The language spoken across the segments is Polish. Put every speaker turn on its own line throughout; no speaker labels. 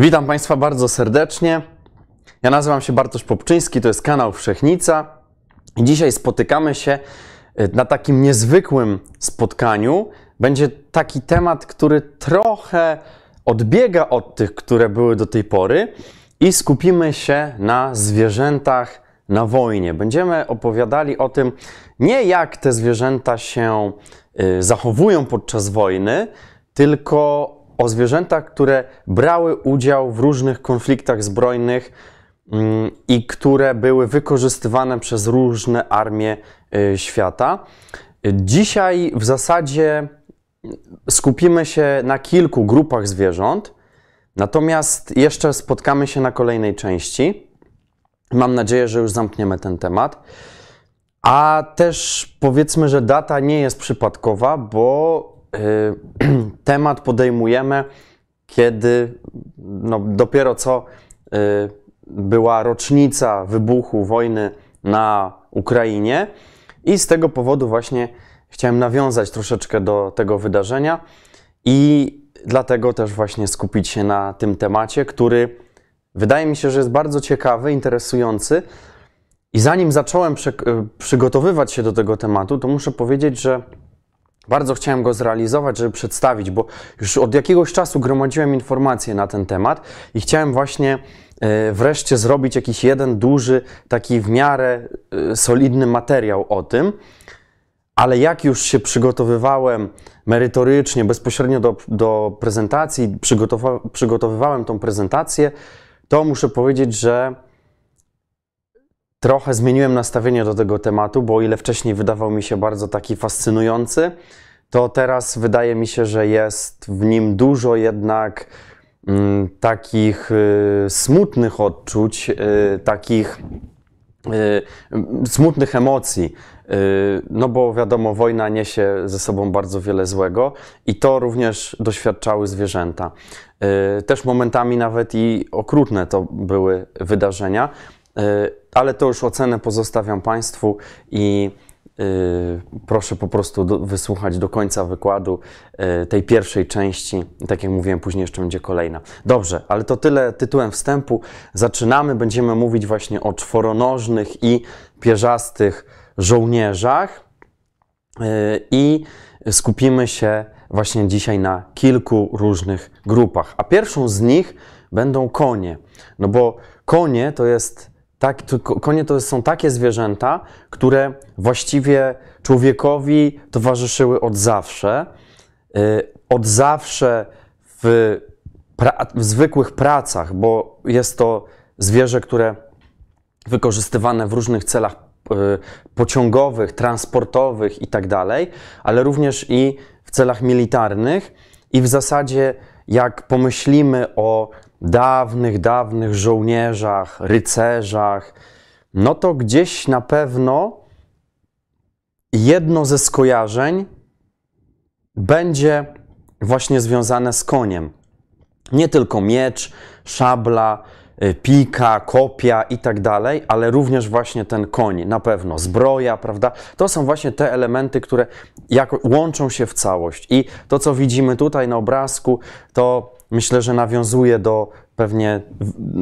Witam Państwa bardzo serdecznie. Ja nazywam się Bartosz Popczyński, to jest kanał Wszechnica. dzisiaj spotykamy się y, na takim niezwykłym spotkaniu. Będzie taki temat, który trochę odbiega od tych, które były do tej pory, i skupimy się na zwierzętach na wojnie. Będziemy opowiadali o tym, nie jak te zwierzęta się y, zachowują podczas wojny, tylko o zwierzętach, które brały udział w różnych konfliktach zbrojnych mm, i które były wykorzystywane przez różne armie y, świata. Dzisiaj w zasadzie mm, skupimy się na kilku grupach zwierząt, natomiast jeszcze spotkamy się na kolejnej części. Mam nadzieję, że już zamkniemy ten temat. A też powiedzmy, że data nie jest przypadkowa, bo Y, temat podejmujemy, kiedy no, dopiero co y, była rocznica wybuchu wojny na Ukrainie i z tego powodu właśnie chciałem nawiązać troszeczkę do tego wydarzenia i dlatego też właśnie skupić się na tym temacie, który wydaje mi się, że jest bardzo ciekawy, interesujący. I zanim zacząłem y, przygotowywać się do tego tematu, to muszę powiedzieć, że bardzo chciałem go zrealizować, żeby przedstawić, bo już od jakiegoś czasu gromadziłem informacje na ten temat i chciałem właśnie e, wreszcie zrobić jakiś jeden duży, taki w miarę e, solidny materiał o tym. Ale jak już się przygotowywałem merytorycznie, bezpośrednio do, do prezentacji, przygotowa przygotowywałem tą prezentację, to muszę powiedzieć, że Trochę zmieniłem nastawienie do tego tematu, bo o ile wcześniej wydawał mi się bardzo taki fascynujący, to teraz wydaje mi się, że jest w nim dużo jednak mm, takich y, smutnych odczuć, y, takich y, smutnych emocji. Y, no bo wiadomo, wojna niesie ze sobą bardzo wiele złego i to również doświadczały zwierzęta. Y, też momentami nawet i okrutne to były wydarzenia, E, ale to już ocenę pozostawiam Państwu i e, proszę po prostu wysłuchać do końca wykładu e, tej pierwszej części. Tak jak mówiłem, później jeszcze będzie kolejna. Dobrze, ale to tyle tytułem wstępu. Zaczynamy. Będziemy mówić właśnie o czworonożnych i pierzastych żołnierzach i skupimy się właśnie dzisiaj na kilku różnych grupach. A pierwszą z nich będą konie. No bo konie to jest tak, to konie to są takie zwierzęta, które właściwie człowiekowi towarzyszyły od zawsze. Y, od zawsze w, pra w zwykłych pracach, bo jest to zwierzę, które wykorzystywane w różnych celach y, pociągowych, transportowych itd., tak ale również i w celach militarnych. I w zasadzie, jak pomyślimy o dawnych, dawnych żołnierzach, rycerzach, no to gdzieś na pewno jedno ze skojarzeń będzie właśnie związane z koniem. Nie tylko miecz, szabla, y, pika, kopia i tak dalej, ale również właśnie ten koń, na pewno zbroja, prawda? To są właśnie te elementy, które jak łączą się w całość. I to, co widzimy tutaj na obrazku, to myślę, że nawiązuje do pewnie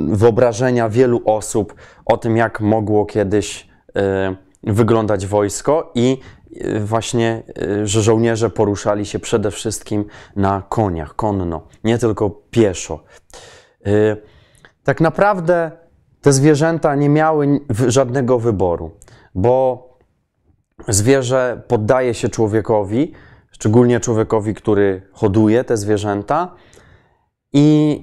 wyobrażenia wielu osób o tym, jak mogło kiedyś y, wyglądać wojsko i y, właśnie, y, że żołnierze poruszali się przede wszystkim na koniach, konno, nie tylko pieszo. Tak naprawdę te zwierzęta nie miały żadnego wyboru, bo zwierzę poddaje się człowiekowi, szczególnie człowiekowi, który hoduje te zwierzęta, i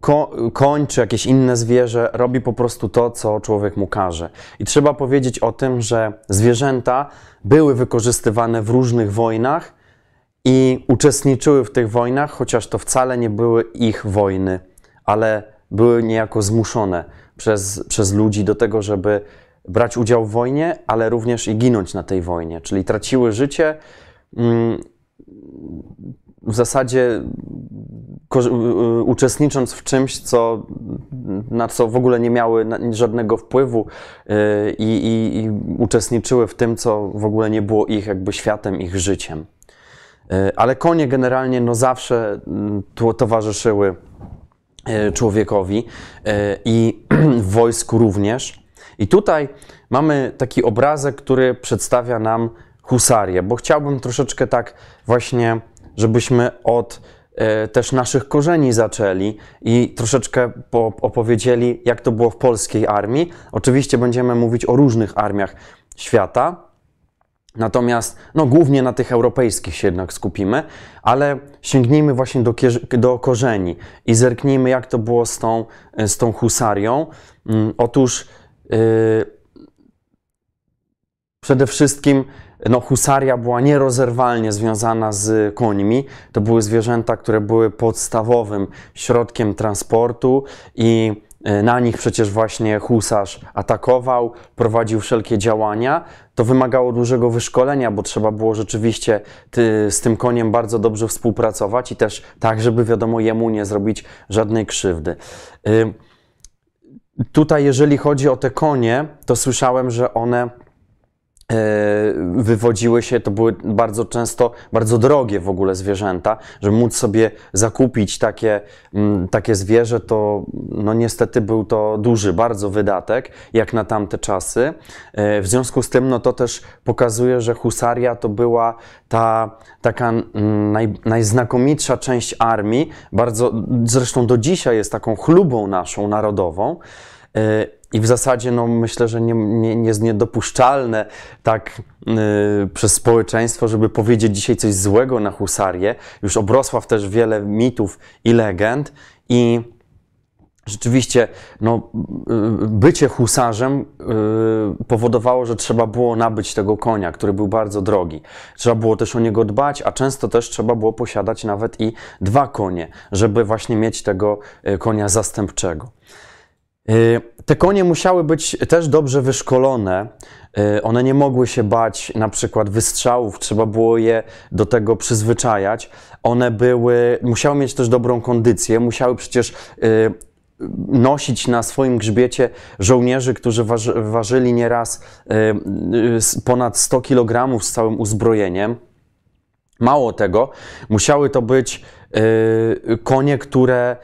ko- koń czy jakieś inne zwierzę robi po prostu to, co człowiek mu każe. I trzeba powiedzieć o tym, że zwierzęta były wykorzystywane w różnych wojnach i uczestniczyły w tych wojnach, chociaż to wcale nie były ich wojny, ale były niejako zmuszone przez, przez ludzi do tego, żeby brać udział w wojnie, ale również i ginąć na tej wojnie, czyli traciły życie. Mm, w zasadzie uczestnicząc w czymś, co, na co w ogóle nie miały żadnego wpływu y, i, i, i uczestniczyły w tym, co w ogóle nie było ich jakby światem, ich życiem. Y, ale konie generalnie no zawsze mm, towarzyszyły y, człowiekowi i w wojsku również. I tutaj mamy taki obrazek, który przedstawia nam husarię, bo chciałbym troszeczkę tak właśnie żebyśmy od e, też naszych korzeni zaczęli i troszeczkę opowiedzieli, jak to było w polskiej armii. Oczywiście będziemy mówić o różnych armiach świata, natomiast no, głównie na tych europejskich się jednak skupimy, ale sięgnijmy właśnie do, do korzeni i zerknijmy, jak to było z tą, e, z tą husarią. Mm, otóż yy, przede wszystkim no, husaria była nierozerwalnie związana z końmi. To były zwierzęta, które były podstawowym środkiem transportu i e, na nich przecież właśnie husarz atakował, prowadził wszelkie działania. To wymagało dużego wyszkolenia, bo trzeba było rzeczywiście ty, z tym koniem bardzo dobrze współpracować i też tak, żeby wiadomo jemu nie zrobić żadnej krzywdy. Tutaj, jeżeli chodzi o te konie, to słyszałem, że one E, wywodziły się, to były bardzo często bardzo drogie w ogóle zwierzęta. Żeby móc sobie zakupić takie, mm, takie zwierzę, to no niestety był to duży bardzo wydatek, jak na tamte czasy. E, w związku z tym no to też pokazuje, że husaria to była ta taka mm, naj, najznakomitsza część armii, bardzo zresztą do dzisiaj jest taką chlubą naszą narodową. I w zasadzie no, myślę, że nie, nie, nie jest niedopuszczalne tak yy, przez społeczeństwo, żeby powiedzieć dzisiaj coś złego na husarię. Już obrosła w też wiele mitów i legend i rzeczywiście no, y, bycie husarzem yy, powodowało, że trzeba było nabyć tego konia, który był bardzo drogi. Trzeba było też o niego dbać, a często też trzeba było posiadać nawet i dwa konie, żeby właśnie mieć tego y, konia zastępczego. Y, te konie musiały być też dobrze wyszkolone. Y, one nie mogły się bać na przykład wystrzałów, trzeba było je do tego przyzwyczajać. One były, musiały mieć też dobrą kondycję, musiały przecież y, nosić na swoim grzbiecie żołnierzy, którzy ważyli nieraz ponad 100 kg z całym uzbrojeniem. Mało tego, musiały to być Y, konie, które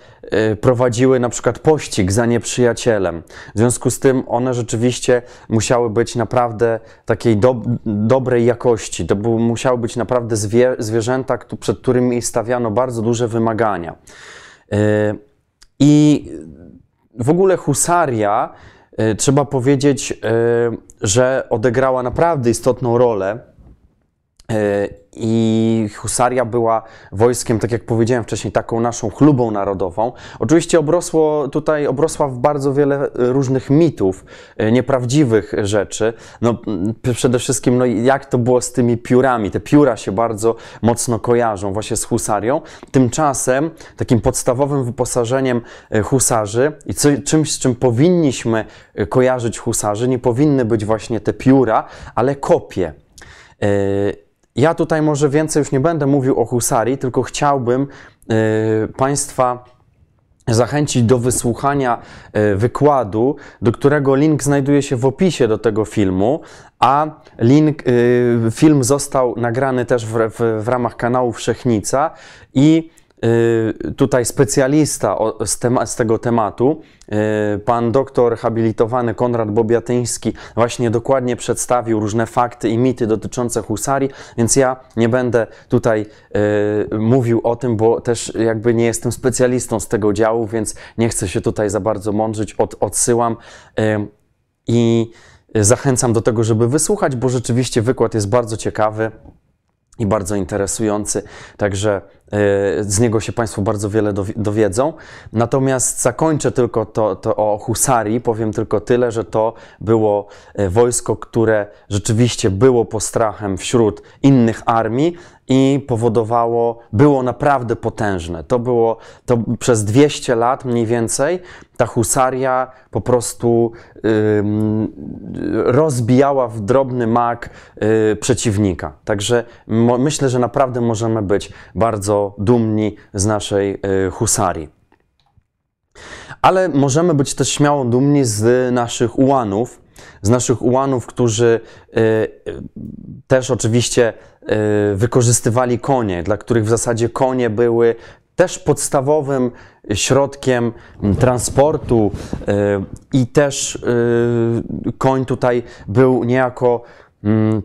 y, prowadziły na przykład pościg za nieprzyjacielem. W związku z tym one rzeczywiście musiały być naprawdę takiej do, dobrej jakości. To był, musiały być naprawdę zwie, zwierzęta, przed którymi stawiano bardzo duże wymagania. Y, I w ogóle husaria, trzeba powiedzieć, że odegrała naprawdę istotną rolę E, I husaria była wojskiem, tak jak powiedziałem wcześniej, taką naszą chlubą narodową. Oczywiście obrosło tutaj, obrosła w bardzo wiele e, różnych mitów, e, nieprawdziwych rzeczy. No, przede wszystkim, no, jak to było z tymi piórami? Te pióra się bardzo mocno kojarzą właśnie z husarią. Tymczasem takim podstawowym wyposażeniem husarzy i czymś, z czym powinniśmy kojarzyć husarzy, nie powinny być właśnie te pióra, ale kopie. Ja tutaj może więcej już nie będę mówił o Husarii, tylko chciałbym y, Państwa zachęcić do wysłuchania y, wykładu, do którego link znajduje się w opisie do tego filmu, a link, y, film został nagrany też w, w, w ramach kanału Wszechnica i Y, tutaj specjalista z, tego tematu, y, pan doktor habilitowany Konrad Bobiatyński, właśnie dokładnie przedstawił różne fakty i mity dotyczące husarii, więc ja nie będę tutaj y, mówił o tym, bo też jakby nie jestem specjalistą z tego działu, więc nie chcę się tutaj za bardzo mądrzyć, od, odsyłam i zachęcam do tego, żeby wysłuchać, bo rzeczywiście wykład jest bardzo ciekawy i bardzo interesujący, także e, z niego się Państwo bardzo wiele dowiedzą. Natomiast zakończę tylko to, to, o husarii, powiem tylko tyle, że to było e, wojsko, które rzeczywiście było postrachem wśród innych armii i powodowało, było naprawdę potężne. To było to przez 200 lat mniej więcej ta husaria po prostu yy, rozbijała w drobny mak yy, przeciwnika. Także myślę, że naprawdę możemy być bardzo dumni z naszej yy, husarii. Ale możemy być też śmiało dumni z naszych ułanów, z naszych ułanów, którzy e, też oczywiście e, wykorzystywali konie, dla których w zasadzie konie były też podstawowym środkiem transportu e, i też koń tutaj był niejako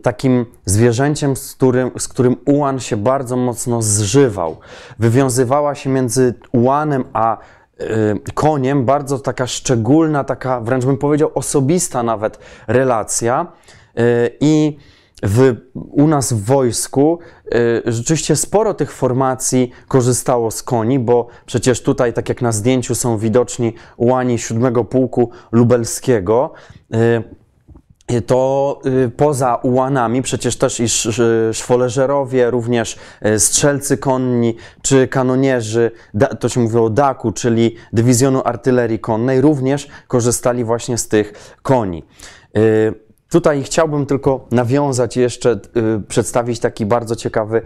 takim zwierzęciem, z którym, z którym ułan się bardzo mocno zżywał. Wywiązywała się między ułanem a Y, koniem bardzo taka szczególna, taka wręcz bym powiedział osobista nawet relacja y, i w, u nas w wojsku y, rzeczywiście sporo tych formacji korzystało z koni, bo przecież tutaj, tak jak na zdjęciu, są widoczni łani 7 Pułku Lubelskiego. Y, to y, poza ułanami przecież też i szwoleżerowie, również y, strzelcy konni czy kanonierzy, to się mówiło daku, czyli dywizjonu artylerii konnej, również korzystali właśnie z tych koni. Tutaj chciałbym tylko nawiązać jeszcze, przedstawić taki bardzo ciekawy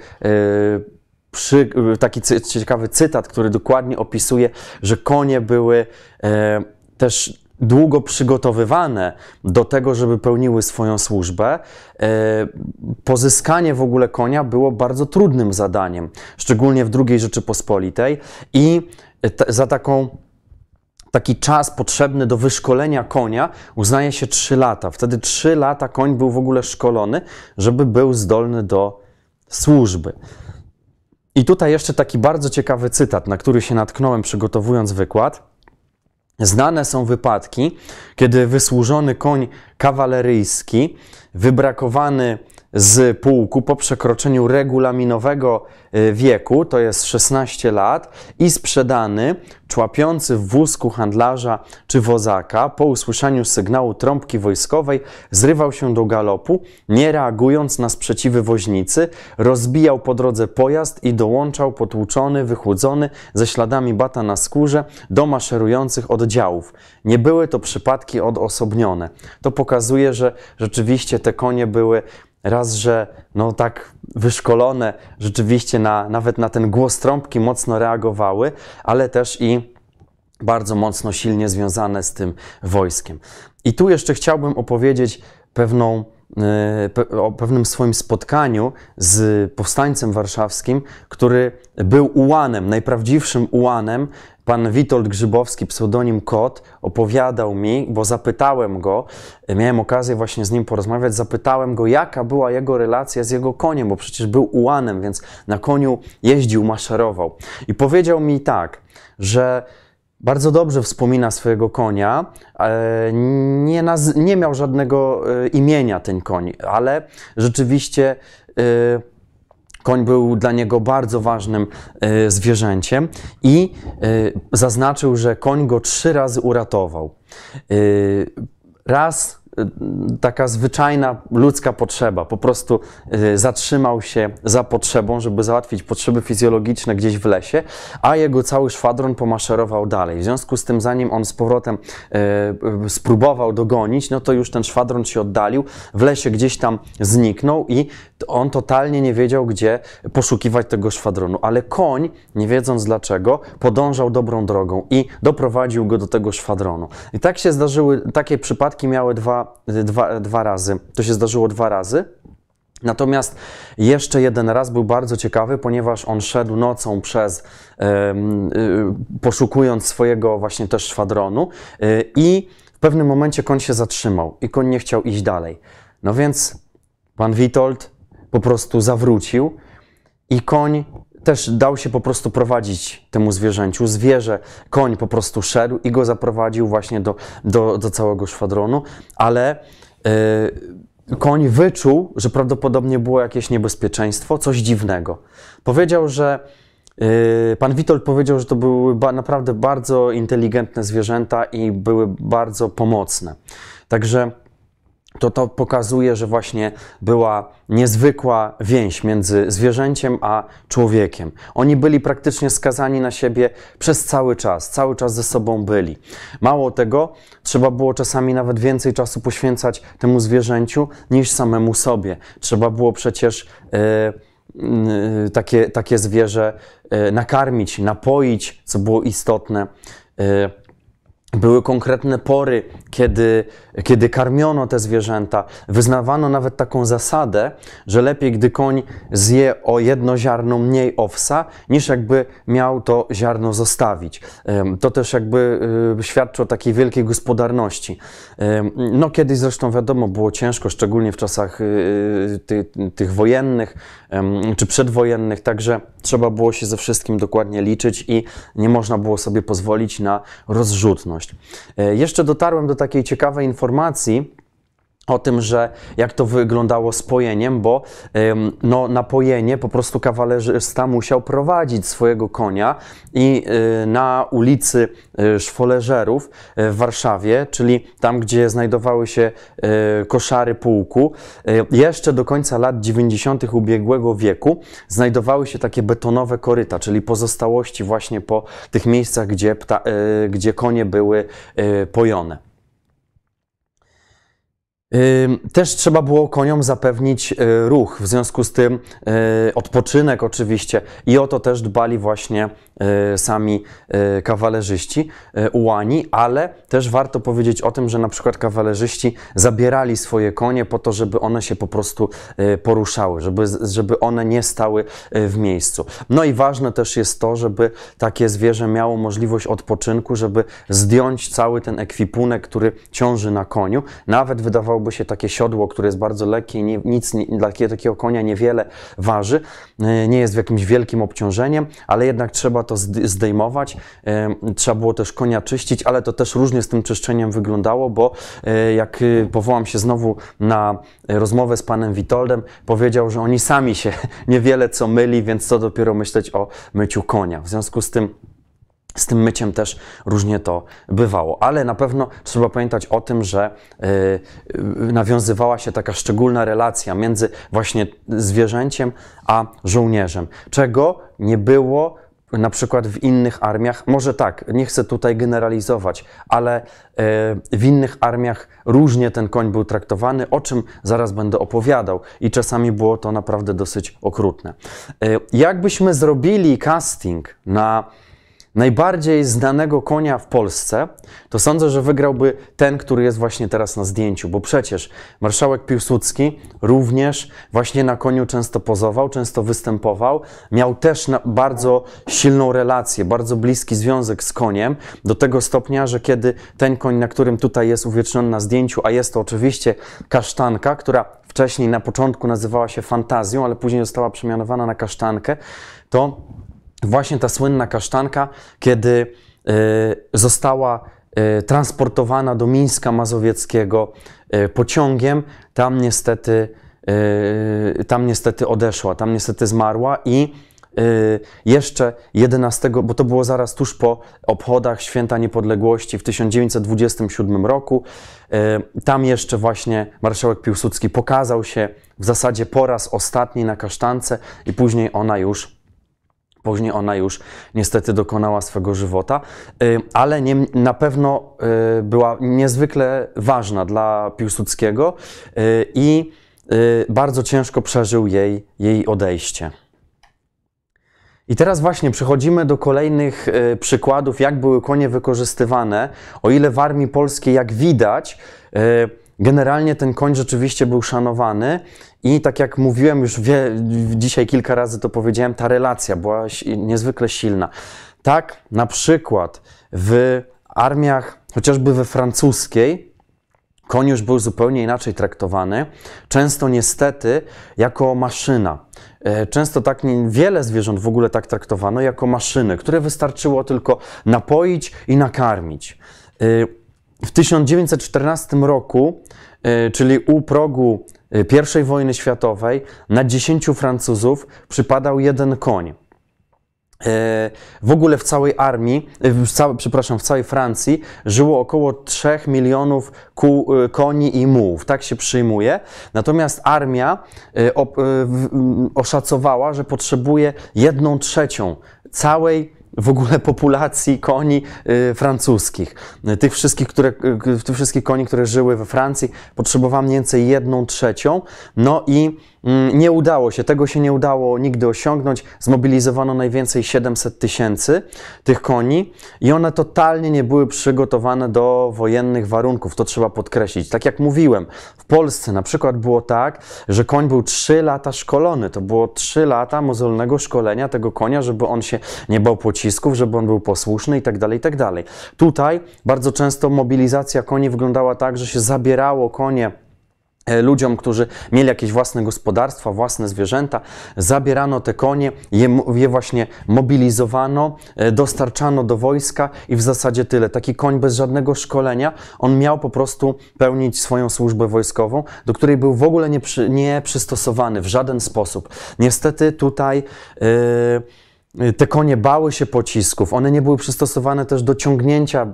przy, taki ciekawy cytat, który dokładnie opisuje, że konie były też długo przygotowywane do tego, żeby pełniły swoją służbę, e, pozyskanie w ogóle konia było bardzo trudnym zadaniem, szczególnie w II Rzeczypospolitej i za taką taki czas potrzebny do wyszkolenia konia uznaje się 3 lata. Wtedy 3 lata koń był w ogóle szkolony, żeby był zdolny do służby. I tutaj jeszcze taki bardzo ciekawy cytat, na który się natknąłem przygotowując wykład. Znane są wypadki, kiedy wysłużony koń kawaleryjski, wybrakowany z pułku po przekroczeniu regulaminowego y, wieku, to jest 16 lat, i sprzedany człapiący w wózku handlarza czy wozaka po usłyszeniu sygnału trąbki wojskowej zrywał się do galopu, nie reagując na sprzeciwy woźnicy, rozbijał po drodze pojazd i dołączał potłuczony, wychudzony ze śladami bata na skórze do maszerujących oddziałów. Nie były to przypadki odosobnione. To pokazuje, że rzeczywiście te konie były Raz, że no tak wyszkolone rzeczywiście na, nawet na ten głos trąbki mocno reagowały, ale też i bardzo mocno silnie związane z tym wojskiem. I tu jeszcze chciałbym opowiedzieć pewną E, o pewnym swoim spotkaniu z powstańcem warszawskim, który był ułanem, najprawdziwszym ułanem. Pan Witold Grzybowski, pseudonim Kot, opowiadał mi, bo zapytałem go, e, miałem okazję właśnie z nim porozmawiać, zapytałem go, jaka była jego relacja z jego koniem, bo przecież był ułanem, więc na koniu jeździł, maszerował. I powiedział mi tak, że bardzo dobrze wspomina swojego konia. E, nie, naz- nie miał żadnego e, imienia ten koń, ale rzeczywiście e, koń był dla niego bardzo ważnym zwierzęciem i zaznaczył, że koń go trzy razy uratował. Raz taka zwyczajna ludzka potrzeba. Po prostu y, zatrzymał się za potrzebą, żeby załatwić potrzeby fizjologiczne gdzieś w lesie, a jego cały szwadron pomaszerował dalej. W związku z tym, zanim on z powrotem y, y, spróbował dogonić, no to już ten szwadron się oddalił, w lesie gdzieś tam zniknął i on totalnie nie wiedział, gdzie poszukiwać tego szwadronu. Ale koń, nie wiedząc dlaczego, podążał dobrą drogą i doprowadził go do tego szwadronu. I tak się zdarzyły, takie przypadki miały dwa Y, dwa, dwa, razy. To się zdarzyło dwa razy. Natomiast jeszcze jeden raz był bardzo ciekawy, ponieważ on szedł nocą przez, y, poszukując swojego właśnie też szwadronu y, i w pewnym momencie koń się zatrzymał i koń nie chciał iść dalej. No więc pan Witold po prostu zawrócił i koń też dał się po prostu prowadzić temu zwierzęciu. Zwierzę, koń po prostu szedł i go zaprowadził właśnie do, do, do całego szwadronu, ale yy, koń wyczuł, że prawdopodobnie było jakieś niebezpieczeństwo, coś dziwnego. Powiedział, że y, Pan Witold powiedział, że to były naprawdę bardzo inteligentne zwierzęta i były bardzo pomocne. Także to to pokazuje, że właśnie była niezwykła więź między zwierzęciem a człowiekiem. Oni byli praktycznie skazani na siebie przez cały czas, cały czas ze sobą byli. Mało tego, trzeba było czasami nawet więcej czasu poświęcać temu zwierzęciu niż samemu sobie. Trzeba było przecież. Yy, takie, takie zwierzę e, nakarmić, napoić, co było istotne. Były konkretne pory kiedy, kiedy karmiono te zwierzęta, wyznawano nawet taką zasadę, że lepiej, gdy koń zje o jedno ziarno mniej owsa, niż jakby miał to ziarno zostawić. To też jakby y, świadczy o takiej wielkiej gospodarności. No, kiedyś zresztą wiadomo, było ciężko, szczególnie w czasach y, y, ty, tych wojennych czy przedwojennych, także trzeba było się ze wszystkim dokładnie liczyć i nie można było sobie pozwolić na rozrzutność. E, jeszcze dotarłem do takiej ciekawej informacji, o tym, że jak to wyglądało z pojeniem, bo ym, no, na pojenie po prostu kawalerzysta musiał prowadzić swojego konia i y, na ulicy y, Szwoleżerów y, w Warszawie, czyli tam, gdzie znajdowały się y, koszary pułku, y, jeszcze do końca lat 90. ubiegłego wieku znajdowały się takie betonowe koryta, czyli pozostałości właśnie po tych miejscach, gdzie, pta, gdzie konie były pojone. Też trzeba było koniom zapewnić y, ruch, w związku z tym y, odpoczynek oczywiście i o to też dbali właśnie E, sami e, kawalerzyści e, ułani, ale też warto powiedzieć o tym, że na przykład kawalerzyści zabierali swoje konie po to, żeby one się po prostu poruszały, żeby, żeby one nie stały w miejscu. No i ważne też jest to, żeby takie zwierzę miało możliwość odpoczynku, żeby zdjąć cały ten ekwipunek, który ciąży na koniu. Nawet wydawałoby się takie siodło, które jest bardzo lekkie i nic dla takiego konia niewiele waży, nie jest w jakimś wielkim obciążeniem, ale jednak trzeba to zdejmować. Trzeba było też konia czyścić, ale to też różnie z tym czyszczeniem wyglądało, bo e, jak y, powołam się znowu na rozmowę z panem Witoldem, powiedział, że oni sami się niewiele co myli, więc co dopiero myśleć o myciu konia. W związku z tym z tym myciem też różnie to bywało, ale na pewno trzeba pamiętać o tym, że e, y, nawiązywała się taka szczególna relacja między właśnie zwierzęciem a żołnierzem, czego nie było na przykład w innych armiach, może tak, nie chcę tutaj generalizować, ale e, w innych armiach różnie ten koń był traktowany, o czym zaraz będę opowiadał, i czasami było to naprawdę dosyć okrutne. E, jakbyśmy zrobili casting na najbardziej znanego konia w Polsce, to sądzę, że wygrałby ten, który jest właśnie teraz na zdjęciu, bo przecież marszałek Piłsudski również właśnie na koniu często pozował, często występował, miał też bardzo silną relację, bardzo bliski związek z koniem, do tego stopnia, że kiedy ten koń, na którym tutaj jest uwieczniony na zdjęciu, a jest to oczywiście kasztanka, która wcześniej na początku nazywała się fantazją, ale później została przemianowana na kasztankę, to właśnie ta słynna kasztanka, kiedy e, została e, transportowana do Mińska Mazowieckiego e, pociągiem, tam niestety, tam niestety odeszła, tam niestety zmarła i jeszcze 11, bo to było zaraz tuż po obchodach Święta Niepodległości w 1927 roku. Tam jeszcze właśnie marszałek Piłsudski pokazał się w zasadzie po raz ostatni na kasztance i później ona już Później ona już niestety dokonała swego żywota, y, ale nie, na pewno y, była niezwykle ważna dla Piłsudskiego y, i bardzo ciężko przeżył jej, jej odejście. I teraz właśnie przechodzimy do kolejnych przykładów, jak były konie wykorzystywane. O ile w armii polskiej, jak widać, Generalnie ten koń rzeczywiście był szanowany i tak jak mówiłem już wie, dzisiaj kilka razy to powiedziałem, ta relacja była niezwykle silna. Tak na przykład w armiach, chociażby we francuskiej, koń już był zupełnie inaczej traktowany, często niestety jako maszyna. E, często tak wiele zwierząt w ogóle tak traktowano jako maszyny, które wystarczyło tylko napoić i nakarmić. E, w 1914 roku, e, czyli u progu e, I wojny światowej, na 10 Francuzów przypadał jeden koń. E, w ogóle w całej armii, w całej, przepraszam, w całej Francji żyło około 3 milionów kół, koni i mułów, tak się przyjmuje. Natomiast armia oszacowała, że potrzebuje 1 trzecią całej w ogóle populacji koni y, francuskich. Tych wszystkich, które, y, tych wszystkich koni, które żyły we Francji, potrzebowała mniej więcej jedną trzecią. No i Mm, nie udało się, tego się nie udało nigdy osiągnąć. Zmobilizowano najwięcej 700 tysięcy tych koni i one totalnie nie były przygotowane do wojennych warunków, to trzeba podkreślić. Tak jak mówiłem, w Polsce na przykład było tak, że koń był 3 lata szkolony, to było 3 lata mozolnego szkolenia tego konia, żeby on się nie bał pocisków, żeby on był posłuszny itd. Tak itd. Tak Tutaj bardzo często mobilizacja koni wyglądała tak, że się zabierało konie E, ludziom, którzy mieli jakieś własne gospodarstwa, własne zwierzęta, zabierano te konie, je, je, właśnie mobilizowano, e, dostarczano do wojska i w zasadzie tyle. Taki koń bez żadnego szkolenia, on miał po prostu pełnić swoją służbę wojskową, do której był w ogóle nie, przy, nie przystosowany w żaden sposób. Niestety tutaj. Yy, te konie bały się pocisków, one nie były przystosowane też do ciągnięcia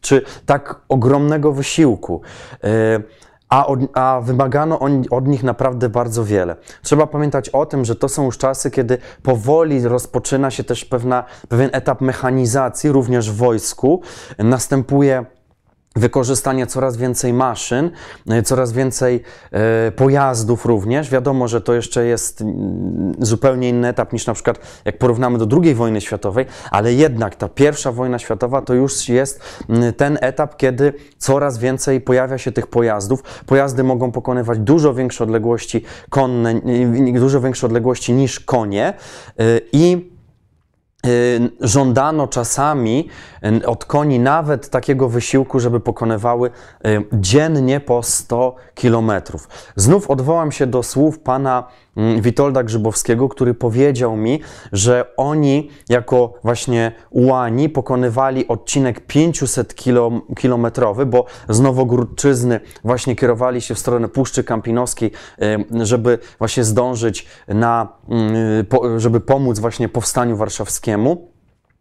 czy tak ogromnego wysiłku a, od, a, wymagano on, od nich naprawdę bardzo wiele. Trzeba pamiętać o tym, że to są już czasy, kiedy powoli rozpoczyna się też pewna, pewien etap mechanizacji, również w wojsku. Następuje wykorzystania coraz więcej maszyn, no coraz więcej e, pojazdów również. Wiadomo, że to jeszcze jest mm, zupełnie inny etap niż na przykład jak porównamy do II wojny światowej, ale jednak ta pierwsza wojna światowa to już jest mm, ten etap, kiedy coraz więcej pojawia się tych pojazdów. Pojazdy mogą pokonywać dużo większe odległości konne, dużo większe odległości niż konie e, i Y, żądano czasami y, od koni nawet takiego wysiłku, żeby pokonywały y, dziennie po 100 kilometrów. Znów odwołam się do słów pana Mm, Witolda Grzybowskiego, który powiedział mi, że oni jako właśnie ułani pokonywali odcinek 500 kilometrowy, bo z Nowogórczyzny właśnie kierowali się w stronę Puszczy Kampinoskiej, żeby właśnie zdążyć na, mm, żeby pomóc właśnie powstaniu warszawskiemu.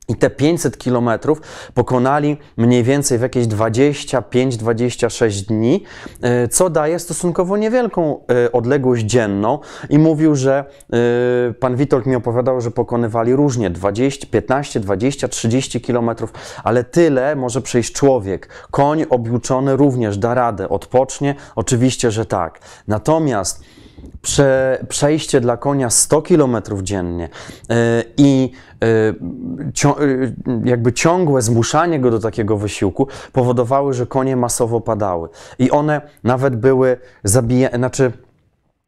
I te 500 kilometrów pokonali mniej więcej w jakieś 25-26 dni, e, co daje stosunkowo niewielką e, odległość dzienną. I mówił, że e, pan Witold mi opowiadał, że pokonywali różnie 20, 15, 20, 30 kilometrów, ale tyle może przejść człowiek. Koń objuczony również da radę, odpocznie, oczywiście, że tak. Natomiast prze, przejście dla konia 100 km dziennie e, i e, e, jakby ciągłe zmuszanie go do takiego wysiłku powodowały, że konie masowo padały. I one nawet były zabijane, znaczy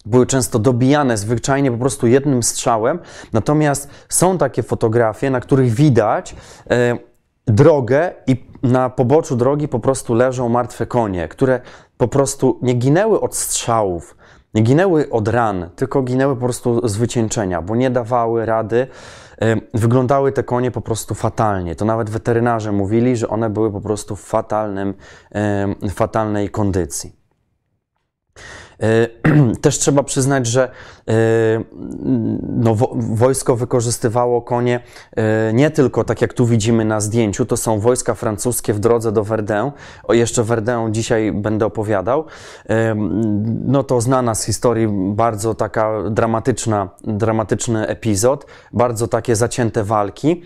były często dobijane zwyczajnie po prostu jednym strzałem. Natomiast są takie fotografie, na których widać drogę i na poboczu drogi po prostu leżą martwe konie, które po prostu nie ginęły od strzałów, nie ginęły od ran, tylko ginęły po prostu z wycieńczenia, bo nie dawały rady. Wyglądały te konie po prostu fatalnie. To nawet weterynarze mówili, że one były po prostu w fatalnym, fatalnej kondycji. E, też trzeba przyznać, że e, no, wojsko wykorzystywało konie e, nie tylko tak jak tu widzimy na zdjęciu, to są wojska francuskie w drodze do Verdun. O jeszcze Verdun dzisiaj będę opowiadał. No to znana z historii bardzo taka dramatyczna, dramatyczny epizod, bardzo takie zacięte walki.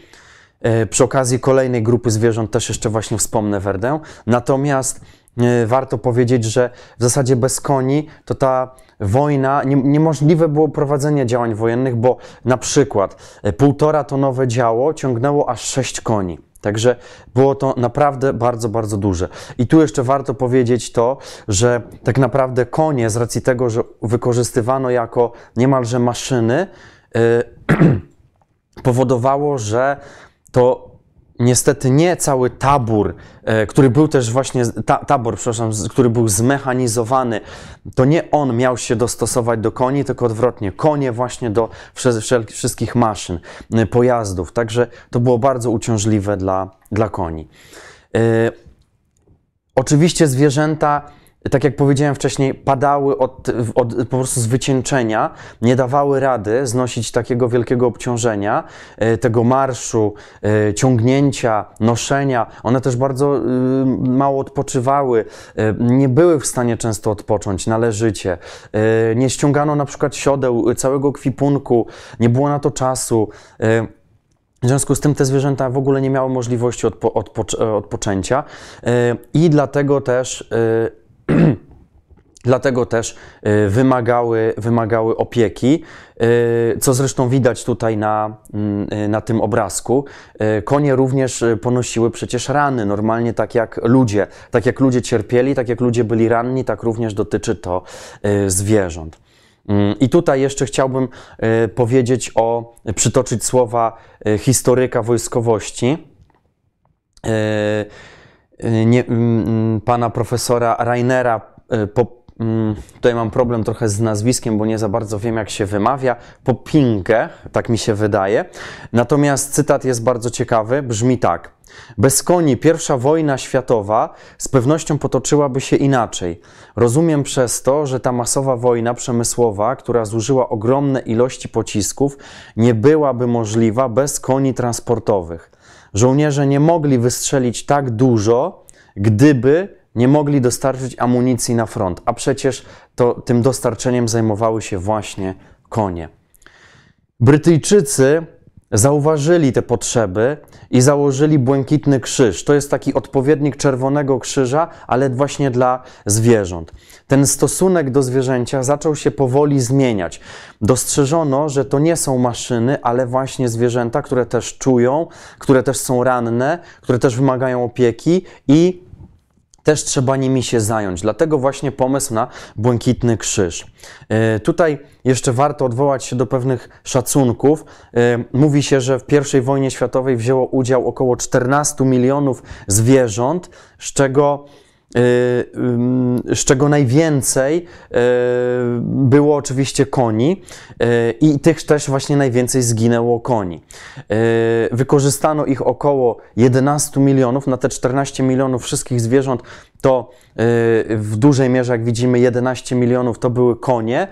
Przy okazji kolejnej grupy zwierząt też jeszcze właśnie wspomnę Verdun. Natomiast E, warto powiedzieć, że w zasadzie bez koni to ta wojna, nie, niemożliwe było prowadzenie działań wojennych, bo na przykład e, półtora tonowe działo ciągnęło aż sześć koni. Także było to naprawdę bardzo, bardzo duże. I tu jeszcze warto powiedzieć to, że tak naprawdę konie, z racji tego, że wykorzystywano jako niemalże maszyny, yy, powodowało, że to niestety nie cały tabór, e, który był też właśnie, ta, tabor, przepraszam, który był zmechanizowany, to nie on miał się dostosować do koni, tylko odwrotnie, konie właśnie do wszystkich maszyn, e, pojazdów, także to było bardzo uciążliwe dla, dla koni. E, oczywiście zwierzęta tak jak powiedziałem wcześniej, padały od, od, po prostu z wycieńczenia, nie dawały rady znosić takiego wielkiego obciążenia, e, tego marszu, e, ciągnięcia, noszenia. One też bardzo y, mało odpoczywały, e, nie były w stanie często odpocząć należycie. Nie ściągano na przykład siodeł, całego kwipunku, nie było na to czasu. W związku z tym te zwierzęta w ogóle nie miały możliwości odpo, odpoczęcia i dlatego też Dlatego też y, wymagały, wymagały opieki, y, co zresztą widać tutaj na, mm, y, na tym obrazku. Konie również ponosiły przecież rany, normalnie tak jak ludzie. Tak jak ludzie cierpieli, tak jak ludzie byli ranni, tak również dotyczy to zwierząt. Mm, I tutaj jeszcze chciałbym powiedzieć o, przytoczyć słowa historyka wojskowości. Y, nie, mm, mm, pana profesora Rainera. Y, po, mm, tutaj mam problem trochę z nazwiskiem, bo nie za bardzo wiem, jak się wymawia. Popinkę, tak mi się wydaje. Natomiast cytat jest bardzo ciekawy, brzmi tak. Bez koni pierwsza wojna światowa z pewnością potoczyłaby się inaczej. Rozumiem przez to, że ta masowa wojna przemysłowa, która zużyła ogromne ilości pocisków, nie byłaby możliwa bez koni transportowych. Żołnierze nie mogli wystrzelić tak dużo, gdyby nie mogli dostarczyć amunicji na front, a przecież to, tym dostarczeniem zajmowały się właśnie konie. Brytyjczycy zauważyli te potrzeby i założyli błękitny krzyż. To jest taki odpowiednik czerwonego krzyża, ale właśnie dla zwierząt ten stosunek do zwierzęcia zaczął się powoli zmieniać. Dostrzeżono, że to nie są maszyny, ale właśnie zwierzęta, które też czują, które też są ranne, które też wymagają opieki i też trzeba nimi się zająć. Dlatego właśnie pomysł na błękitny krzyż. E, tutaj jeszcze warto odwołać się do pewnych szacunków. E, mówi się, że w I wojnie światowej wzięło udział około 14 milionów zwierząt, z czego Y, z czego najwięcej y, było oczywiście koni y, i tych też właśnie najwięcej zginęło koni. Wykorzystano ich około 11 milionów, na te 14 milionów wszystkich zwierząt to w dużej mierze, jak widzimy, 11 milionów to były konie,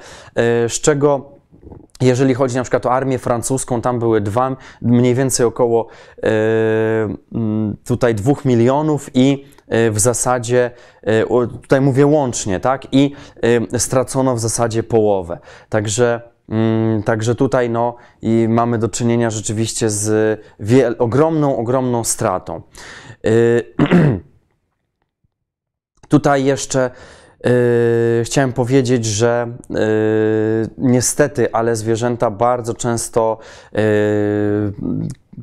z czego jeżeli chodzi na przykład o armię francuską, tam były dwa, mniej więcej około e, tutaj dwóch milionów i Y, w zasadzie, y, tutaj mówię łącznie, tak? I y, stracono w zasadzie połowę. Także. Mm, także tutaj no, i mamy do czynienia rzeczywiście z wiel- ogromną, ogromną stratą. tutaj jeszcze Yy, chciałem powiedzieć, że yy, niestety, ale zwierzęta bardzo często yy,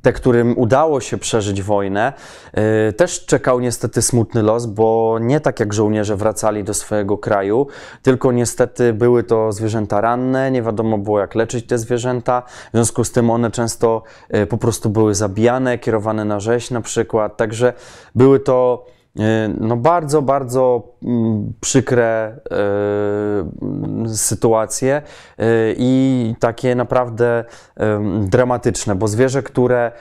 te, którym udało się przeżyć wojnę, yy, też czekał niestety smutny los, bo nie tak jak żołnierze wracali do swojego kraju, tylko niestety były to zwierzęta ranne, nie wiadomo było jak leczyć te zwierzęta, w związku z tym one często yy, po prostu były zabijane, kierowane na rzeź na przykład, także były to E, no bardzo, bardzo mm, przykre e, sytuacje e, i takie naprawdę dramatyczne, bo zwierzę, które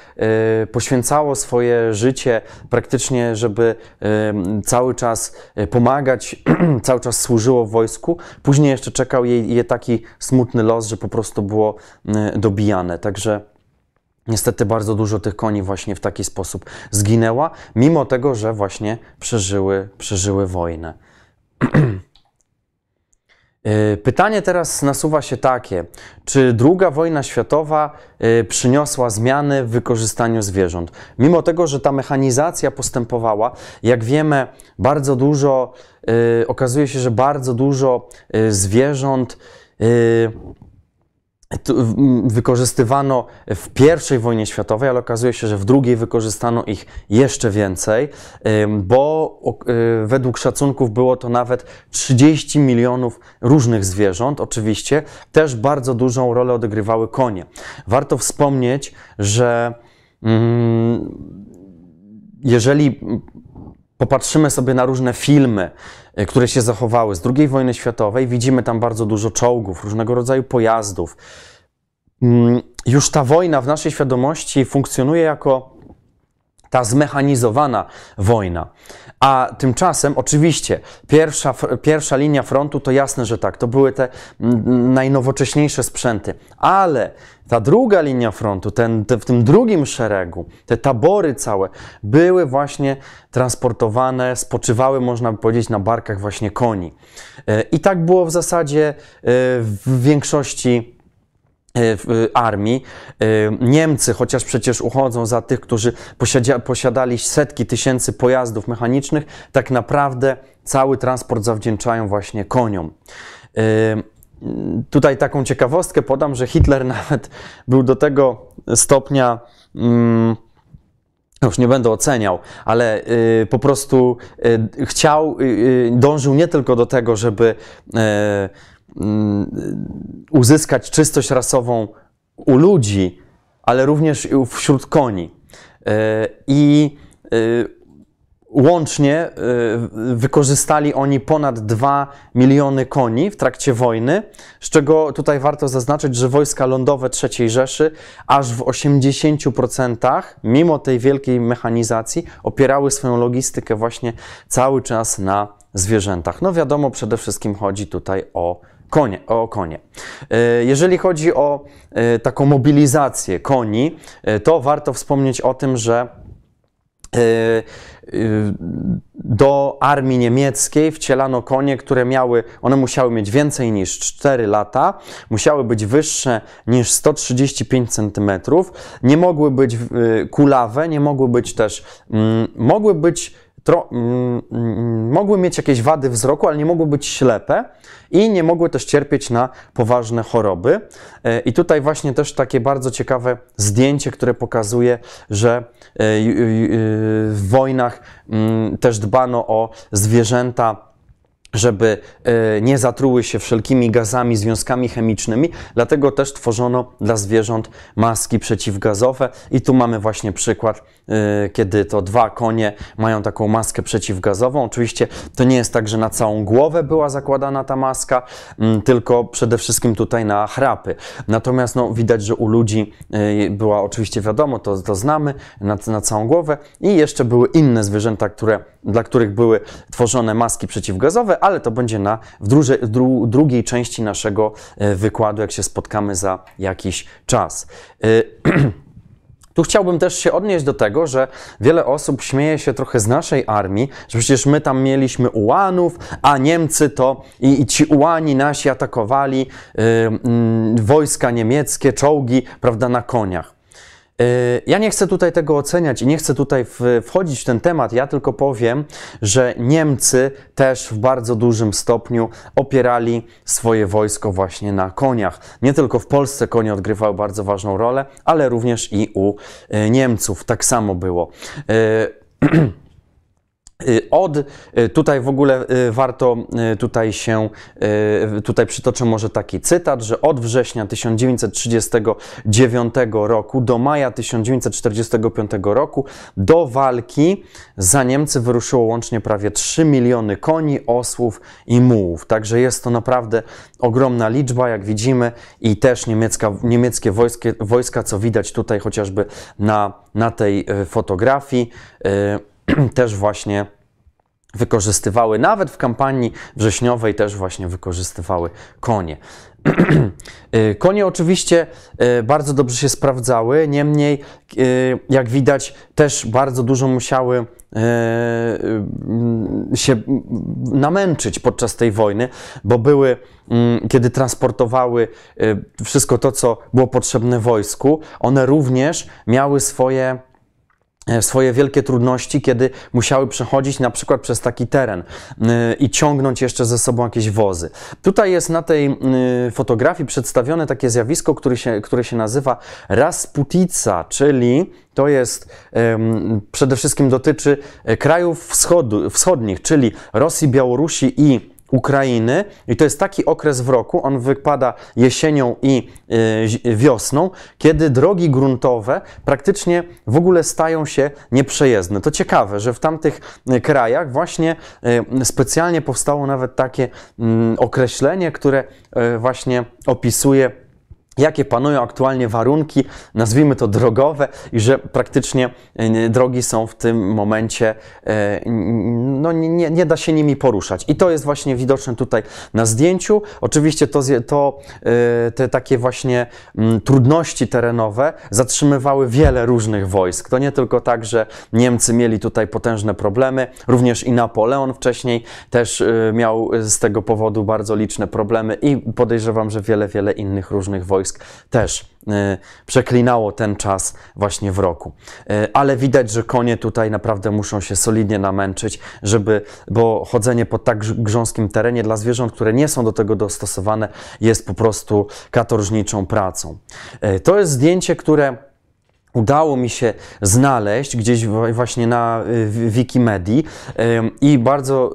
poświęcało swoje życie praktycznie, żeby cały czas pomagać, cały czas służyło w wojsku, później jeszcze czekał jej, taki smutny los, że po prostu było dobijane. Także Niestety bardzo dużo tych koni właśnie w taki sposób zginęła, mimo tego, że właśnie przeżyły, przeżyły wojnę. Y, pytanie teraz nasuwa się takie: czy II wojna światowa y, przyniosła zmiany w wykorzystaniu zwierząt? Mimo tego, że ta mechanizacja postępowała, jak wiemy, bardzo dużo, y, okazuje się, że bardzo dużo zwierząt wykorzystywano w I wojnie światowej, ale okazuje się, że w II wykorzystano ich jeszcze więcej, bo y, według szacunków było to nawet 30 milionów różnych zwierząt. Oczywiście też bardzo dużą rolę odgrywały konie. Warto wspomnieć, że mm, jeżeli popatrzymy sobie na różne filmy, e, które się zachowały z II wojny światowej, widzimy tam bardzo dużo czołgów, różnego rodzaju pojazdów. Mm, już ta wojna w naszej świadomości funkcjonuje jako ta zmechanizowana wojna. A tymczasem, oczywiście, pierwsza, pierwsza linia frontu to jasne, że tak, to były te najnowocześniejsze sprzęty, ale ta druga linia frontu, ten, te, w tym drugim szeregu, te tabory całe, były właśnie transportowane, spoczywały, można by powiedzieć, na barkach właśnie koni. E, I tak było w zasadzie e, w większości E, w e, armii. E, Niemcy, chociaż przecież uchodzą za tych, którzy posiadali setki tysięcy pojazdów mechanicznych, tak naprawdę cały transport zawdzięczają właśnie koniom. Tutaj taką ciekawostkę podam, że Hitler nawet był do tego stopnia. Mm, no już nie będę oceniał, ale y, po prostu y, chciał, y, dążył nie tylko do tego, żeby Mm, uzyskać czystość rasową u ludzi, ale również wśród koni. E, I e, łącznie e, wykorzystali oni ponad 2 miliony koni w trakcie wojny, z czego tutaj warto zaznaczyć, że wojska lądowe III Rzeszy aż w 80%, mimo tej wielkiej mechanizacji, opierały swoją logistykę właśnie cały czas na zwierzętach. No wiadomo, przede wszystkim chodzi tutaj o konie, o konie. E, jeżeli chodzi o e, taką mobilizację koni, e, to warto wspomnieć o tym, że do armii niemieckiej wcielano konie, które miały, one musiały mieć więcej niż 4 lata, musiały być wyższe niż 135 cm, nie mogły być kulawe, nie mogły być też, mm, mogły być tro, mm, mm, mogły mieć jakieś wady wzroku, ale nie mogły być ślepe i nie mogły też cierpieć na poważne choroby. E, I tutaj właśnie też takie bardzo ciekawe zdjęcie, które pokazuje, że e, e, w wojnach mm, też dbano o zwierzęta żeby e, nie zatruły się wszelkimi gazami, związkami chemicznymi, dlatego też tworzono dla zwierząt maski przeciwgazowe. I tu mamy właśnie przykład, e, kiedy to dwa konie mają taką maskę przeciwgazową. Oczywiście to nie jest tak, że na całą głowę była zakładana ta maska, tylko przede wszystkim tutaj na chrapy. Natomiast no, widać, że u ludzi e, była oczywiście wiadomo, to, to znamy, na, na całą głowę. I jeszcze były inne zwierzęta, które, dla których były tworzone maski przeciwgazowe, ale, to będzie na w druże, dru, drugiej części naszego e, wykładu, jak się spotkamy za jakiś czas. E, tu chciałbym też się odnieść do tego, że wiele osób śmieje się trochę z naszej armii, że przecież my tam mieliśmy ułanów, a Niemcy to i, i ci ułani nasi atakowali y, y, wojska niemieckie, czołgi, prawda, na koniach. Yy, ja nie chcę tutaj tego oceniać i nie chcę tutaj wchodzić w ten temat. Ja tylko powiem, że Niemcy też w bardzo dużym stopniu opierali swoje wojsko właśnie na koniach. Nie tylko w Polsce konie odgrywały bardzo ważną rolę, ale również i u yy, Niemców tak samo było. Yy, Y, od, y, tutaj w ogóle y, warto tutaj się, tutaj przytoczę może taki cytat, że od września 1939 roku do maja 1945 roku do walki za Niemcy wyruszyło łącznie prawie 3 miliony koni, osłów i mułów. Także jest to naprawdę ogromna liczba, jak widzimy, i też niemiecka, niemieckie wojska, co widać tutaj chociażby na, na tej fotografii. też właśnie wykorzystywały, nawet w kampanii wrześniowej też właśnie wykorzystywały konie. Y, konie oczywiście y, bardzo dobrze się sprawdzały, niemniej, y, jak widać, też bardzo dużo musiały się namęczyć podczas tej wojny, bo były, mm, kiedy transportowały wszystko to, co było potrzebne wojsku, one również miały swoje E, swoje wielkie trudności, kiedy musiały przechodzić na przykład przez taki teren e, i ciągnąć jeszcze ze sobą jakieś wozy. Tutaj jest na tej e, fotografii przedstawione takie zjawisko, które się, które się nazywa Rasputica, czyli to jest przede wszystkim dotyczy krajów wschodu, wschodnich, czyli Rosji, Białorusi i Ukrainy i to jest taki okres w roku, on wypada jesienią i e, wiosną, kiedy drogi gruntowe praktycznie w ogóle stają się nieprzejezdne. To ciekawe, że w tamtych e, krajach właśnie e, specjalnie powstało nawet takie mm, określenie, które właśnie opisuje jakie panują aktualnie warunki, nazwijmy to drogowe, i że praktycznie e, drogi są w tym momencie, e, no nie, nie da się nimi poruszać. I to jest właśnie widoczne tutaj na zdjęciu. Oczywiście to, to e, te takie właśnie mm, trudności terenowe zatrzymywały wiele różnych wojsk. To nie tylko tak, że Niemcy mieli tutaj potężne problemy, również i Napoleon wcześniej też miał z tego powodu bardzo liczne problemy i podejrzewam, że wiele, wiele innych różnych wojsk wojsk też y, przeklinało ten czas właśnie w roku. Y, ale widać, że konie tutaj naprawdę muszą się solidnie namęczyć, żeby, bo chodzenie po tak grząskim terenie dla zwierząt, które nie są do tego dostosowane, jest po prostu katorżniczą pracą. Y, to jest zdjęcie, które udało mi się znaleźć gdzieś właśnie na y, Wikimedii i bardzo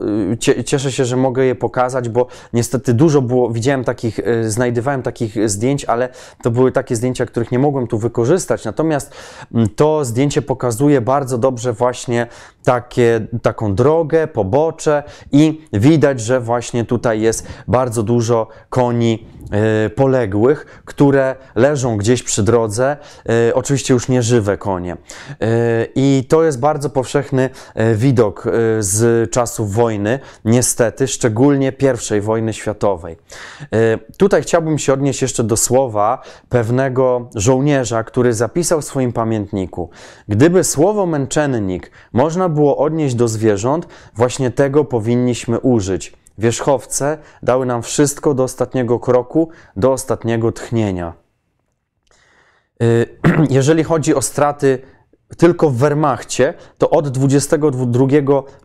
y, cieszę się, że mogę je pokazać, bo niestety dużo było, widziałem takich, y, znajdywałem takich zdjęć, ale to były takie zdjęcia, których nie mogłem tu wykorzystać. Natomiast mm, to zdjęcie pokazuje bardzo dobrze właśnie takie, taką drogę, pobocze i widać, że właśnie tutaj jest bardzo dużo koni E, poległych, które leżą gdzieś przy drodze, e, oczywiście już nieżywe konie. E, I to jest bardzo powszechny widok z czasów wojny, niestety, szczególnie I wojny światowej. Tutaj chciałbym się odnieść jeszcze do słowa pewnego żołnierza, który zapisał w swoim pamiętniku: Gdyby słowo męczennik można było odnieść do zwierząt, właśnie tego powinniśmy użyć wierzchowce dały nam wszystko do ostatniego kroku, do ostatniego tchnienia. Y, jeżeli chodzi o straty tylko w Wehrmachcie, to od 22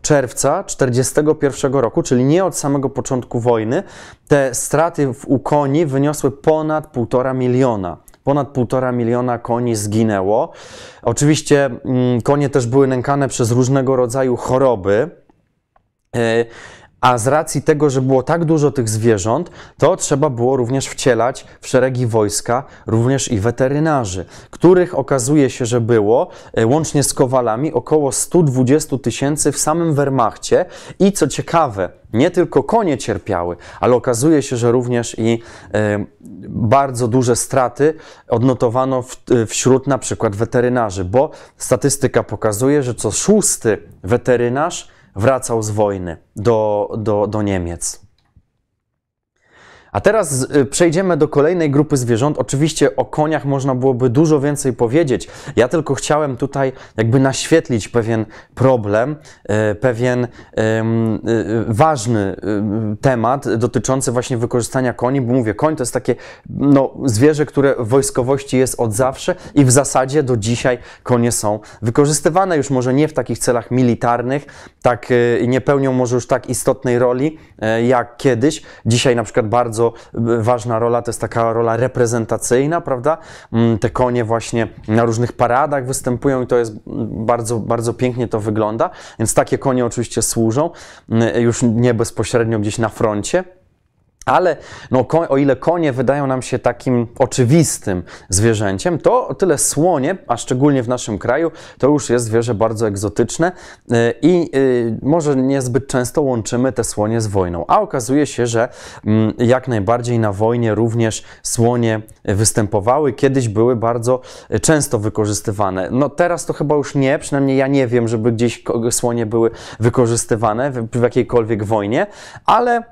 czerwca 1941 roku, czyli nie od samego początku wojny, te straty w Ukoni wyniosły ponad 1,5 miliona. Ponad 1,5 miliona koni zginęło. Oczywiście mm, konie też były nękane przez różnego rodzaju choroby. Y, a z racji tego, że było tak dużo tych zwierząt, to trzeba było również wcielać w szeregi wojska również i weterynarzy, których okazuje się, że było e, łącznie z kowalami około 120 tysięcy w samym Wehrmachcie i co ciekawe, nie tylko konie cierpiały, ale okazuje się, że również i e, bardzo duże straty odnotowano e, wśród na przykład weterynarzy, bo statystyka pokazuje, że co szósty weterynarz wracał z wojny do, do, do Niemiec. A teraz y, przejdziemy do kolejnej grupy zwierząt. Oczywiście o koniach można byłoby dużo więcej powiedzieć. Ja tylko chciałem tutaj jakby naświetlić pewien problem, y, pewien y, ważny temat dotyczący właśnie wykorzystania koni, bo mówię, koń to jest takie no, zwierzę, które w wojskowości jest od zawsze i w zasadzie do dzisiaj konie są wykorzystywane już może nie w takich celach militarnych, tak nie pełnią może już tak istotnej roli jak kiedyś. Dzisiaj na przykład bardzo bardzo e, ważna rola to jest taka rola reprezentacyjna, prawda? Mm, te konie właśnie na różnych paradach występują i to jest bardzo, bardzo pięknie to wygląda. Więc takie konie oczywiście służą mm, już nie bezpośrednio gdzieś na froncie. Ale no, o ile konie wydają nam się takim oczywistym zwierzęciem, to o tyle słonie, a szczególnie w naszym kraju, to już jest zwierzę bardzo egzotyczne y, i y, może niezbyt często łączymy te słonie z wojną. A okazuje się, że mm, jak najbardziej na wojnie również słonie występowały. Kiedyś były bardzo często wykorzystywane. No teraz to chyba już nie, przynajmniej ja nie wiem, żeby gdzieś słonie były wykorzystywane w jakiejkolwiek wojnie, ale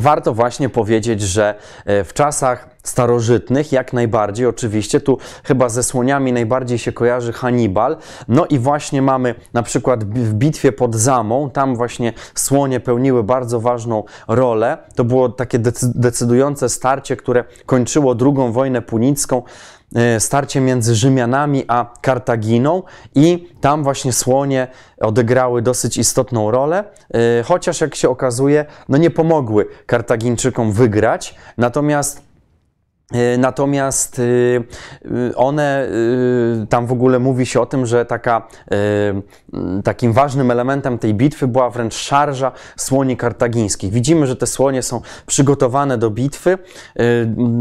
Warto właśnie powiedzieć, że e, w czasach starożytnych, jak najbardziej, oczywiście, tu chyba ze słoniami najbardziej się kojarzy Hannibal. No i właśnie mamy na przykład w bitwie pod Zamą, tam właśnie słonie pełniły bardzo ważną rolę. To było takie decydujące starcie, które kończyło II wojnę punicką. E, starcie między Rzymianami a Kartaginą i tam właśnie słonie odegrały dosyć istotną rolę, e, chociaż jak się okazuje, no nie pomogły Kartagińczykom wygrać, natomiast E, natomiast y, y, one, y, tam w ogóle mówi się o tym, że taka, takim ważnym elementem tej bitwy była wręcz szarża słoni kartagińskich. Widzimy, że te słonie są przygotowane do bitwy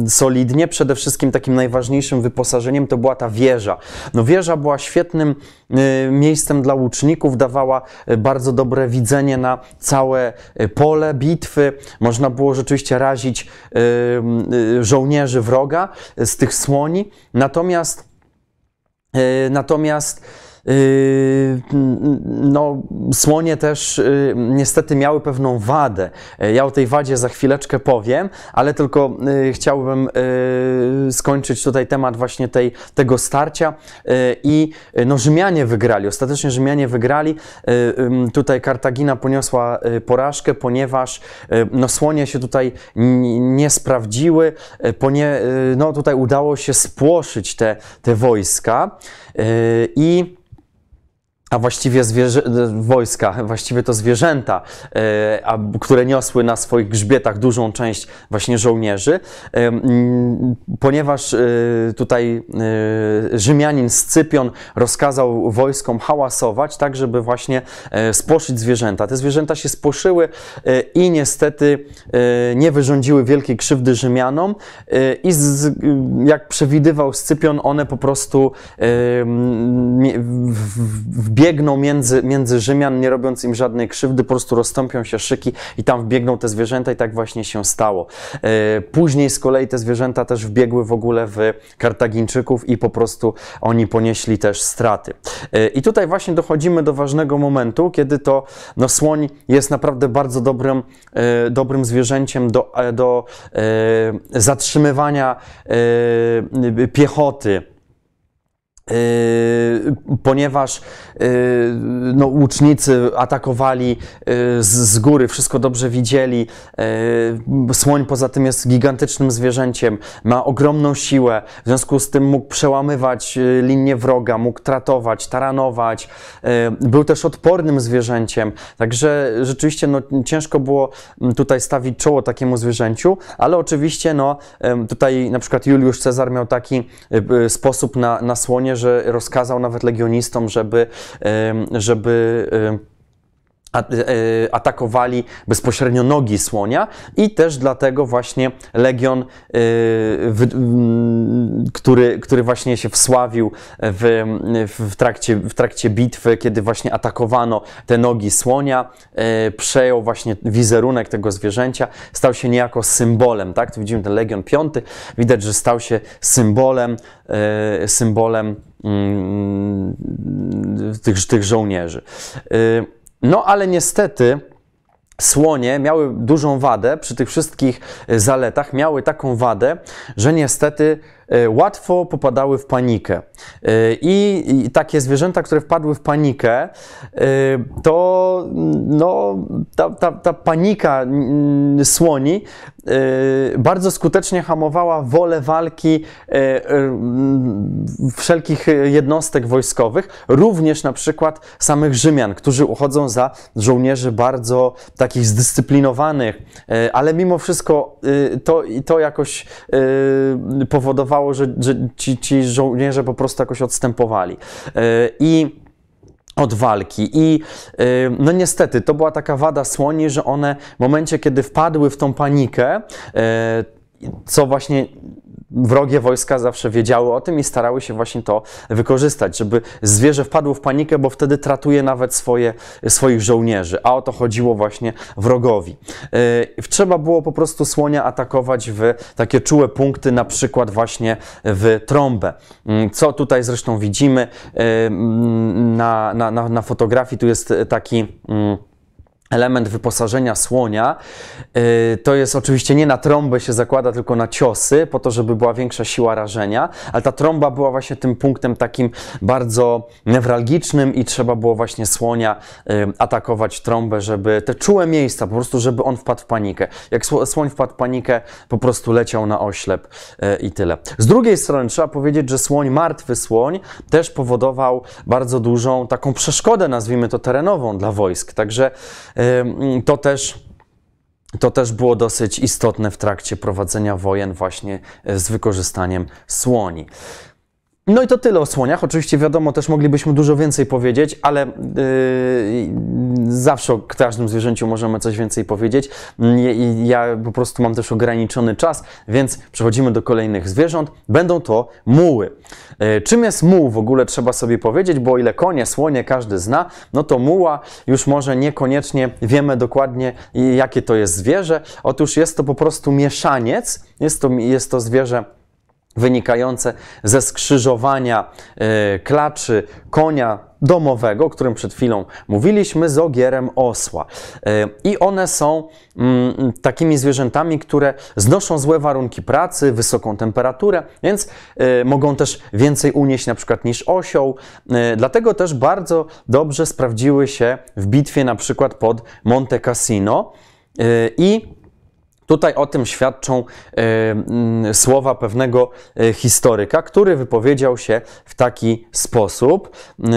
solidnie. Przede wszystkim takim najważniejszym wyposażeniem to była ta wieża. No, wieża była świetnym E, miejscem dla łuczników, dawała e, bardzo dobre widzenie na całe e, pole bitwy. Można było rzeczywiście razić żołnierzy wroga z tych słoni. Natomiast Natomiast Yy, no, słonie też yy, niestety miały pewną wadę. Yy, ja o tej wadzie za chwileczkę powiem, ale tylko chciałbym skończyć tutaj temat właśnie tej, tego starcia. I no, Rzymianie wygrali, ostatecznie Rzymianie wygrali. Tutaj Kartagina poniosła porażkę, ponieważ no, słonie się tutaj nie sprawdziły, ponie, no, tutaj udało się spłoszyć te, te wojska. I a właściwie zwierzę- wojska, właściwie to zwierzęta, e, a, które niosły na swoich grzbietach dużą część właśnie żołnierzy, e, ponieważ e, tutaj Rzymianin Scypion rozkazał wojskom hałasować, tak żeby właśnie spłoszyć zwierzęta. Te zwierzęta się spłoszyły i niestety nie wyrządziły wielkiej krzywdy Rzymianom i z, jak przewidywał Scypion, one po prostu wbiegły biegną między, między Rzymian, nie robiąc im żadnej krzywdy, po prostu rozstąpią się szyki i tam wbiegną te zwierzęta i tak właśnie się stało. E, później z kolei te zwierzęta też wbiegły w ogóle w Kartagińczyków i po prostu oni ponieśli też straty. E, I tutaj właśnie dochodzimy do ważnego momentu, kiedy to no, słoń jest naprawdę bardzo dobrym, e, dobrym zwierzęciem do, do zatrzymywania piechoty Yy, ponieważ yy, no, łucznicy atakowali yy, z, z, góry, wszystko dobrze widzieli. Słoń poza tym jest gigantycznym zwierzęciem, ma ogromną siłę, w związku z tym mógł przełamywać linię wroga, mógł tratować, taranować. Był też odpornym zwierzęciem, także rzeczywiście no, ciężko było mm, tutaj stawić czoło takiemu zwierzęciu, ale oczywiście no, tutaj na przykład Juliusz Cezar miał taki sposób na, na słonie, że rozkazał nawet legionistom, żeby, żeby e, atakowali bezpośrednio nogi słonia i też dlatego właśnie legion, e, który, który właśnie się wsławił w, w, trakcie, w trakcie bitwy, kiedy właśnie atakowano te nogi słonia, e, przejął właśnie wizerunek tego zwierzęcia, stał się niejako symbolem, tak? Tu widzimy ten legion piąty, widać, że stał się symbolem, symbolem Mm, tych, tych żołnierzy. Y, no ale niestety słonie miały dużą wadę przy tych wszystkich zaletach, miały taką wadę, że niestety E, łatwo popadały w panikę. E, I, takie zwierzęta, które wpadły w panikę, e, to no, ta, ta, ta panika słoni bardzo skutecznie hamowała wolę walki wszelkich jednostek wojskowych, również na przykład samych Rzymian, którzy uchodzą za żołnierzy bardzo takich zdyscyplinowanych, ale mimo wszystko to, to jakoś powodowało, powodowało, że, że ci, ci, żołnierze po prostu jakoś odstępowali. E, I od walki. I e, no niestety to była taka wada słoni, że one w momencie, kiedy wpadły w tą panikę, e, co właśnie wrogie wojska zawsze wiedziały o tym i starały się właśnie to wykorzystać, żeby zwierzę wpadło w panikę, bo wtedy tratuje nawet swoje, swoich żołnierzy, a o to chodziło właśnie wrogowi. E, trzeba było po prostu słonia atakować w takie czułe punkty, na przykład właśnie w trąbę, mm, co tutaj zresztą widzimy e, mm, na, na, na, na fotografii, tu jest taki... Mm, element wyposażenia słonia. Y, to jest oczywiście nie na trąbę się zakłada, tylko na ciosy, po to, żeby była większa siła rażenia, ale ta trąba była właśnie tym punktem takim bardzo newralgicznym i trzeba było właśnie słonia y, atakować trąbę, żeby te czułe miejsca, po prostu, żeby on wpadł w panikę. Jak słoń wpadł w panikę, po prostu leciał na oślep y, i tyle. Z drugiej strony trzeba powiedzieć, że słoń, martwy słoń, też powodował bardzo dużą taką przeszkodę, nazwijmy to terenową dla wojsk. Także to też. To też było dosyć istotne w trakcie prowadzenia wojen właśnie e, z wykorzystaniem słoni. No i to tyle o słoniach. Oczywiście wiadomo, też moglibyśmy dużo więcej powiedzieć, ale yy, zawsze o każdym zwierzęciu możemy coś więcej powiedzieć. ja, mm, ja po prostu mam też ograniczony czas, więc przechodzimy do kolejnych zwierząt. Będą to muły. Yy, czym jest muł w ogóle trzeba sobie powiedzieć, bo ile konie, słonie każdy zna, no to muła już może niekoniecznie wiemy dokładnie jakie to jest zwierzę. Otóż jest to po prostu mieszaniec, jest to, jest to zwierzę wynikające ze skrzyżowania e, klaczy konia domowego, o którym przed chwilą mówiliśmy, z ogierem osła. E, I one są mm, takimi zwierzętami, które znoszą złe warunki pracy, wysoką temperaturę, więc e, mogą też więcej unieść na przykład niż osioł. Dlatego też bardzo dobrze sprawdziły się w bitwie na przykład pod Monte Cassino i Tutaj o tym świadczą y, y, słowa pewnego e, historyka, który wypowiedział się w taki sposób. Y,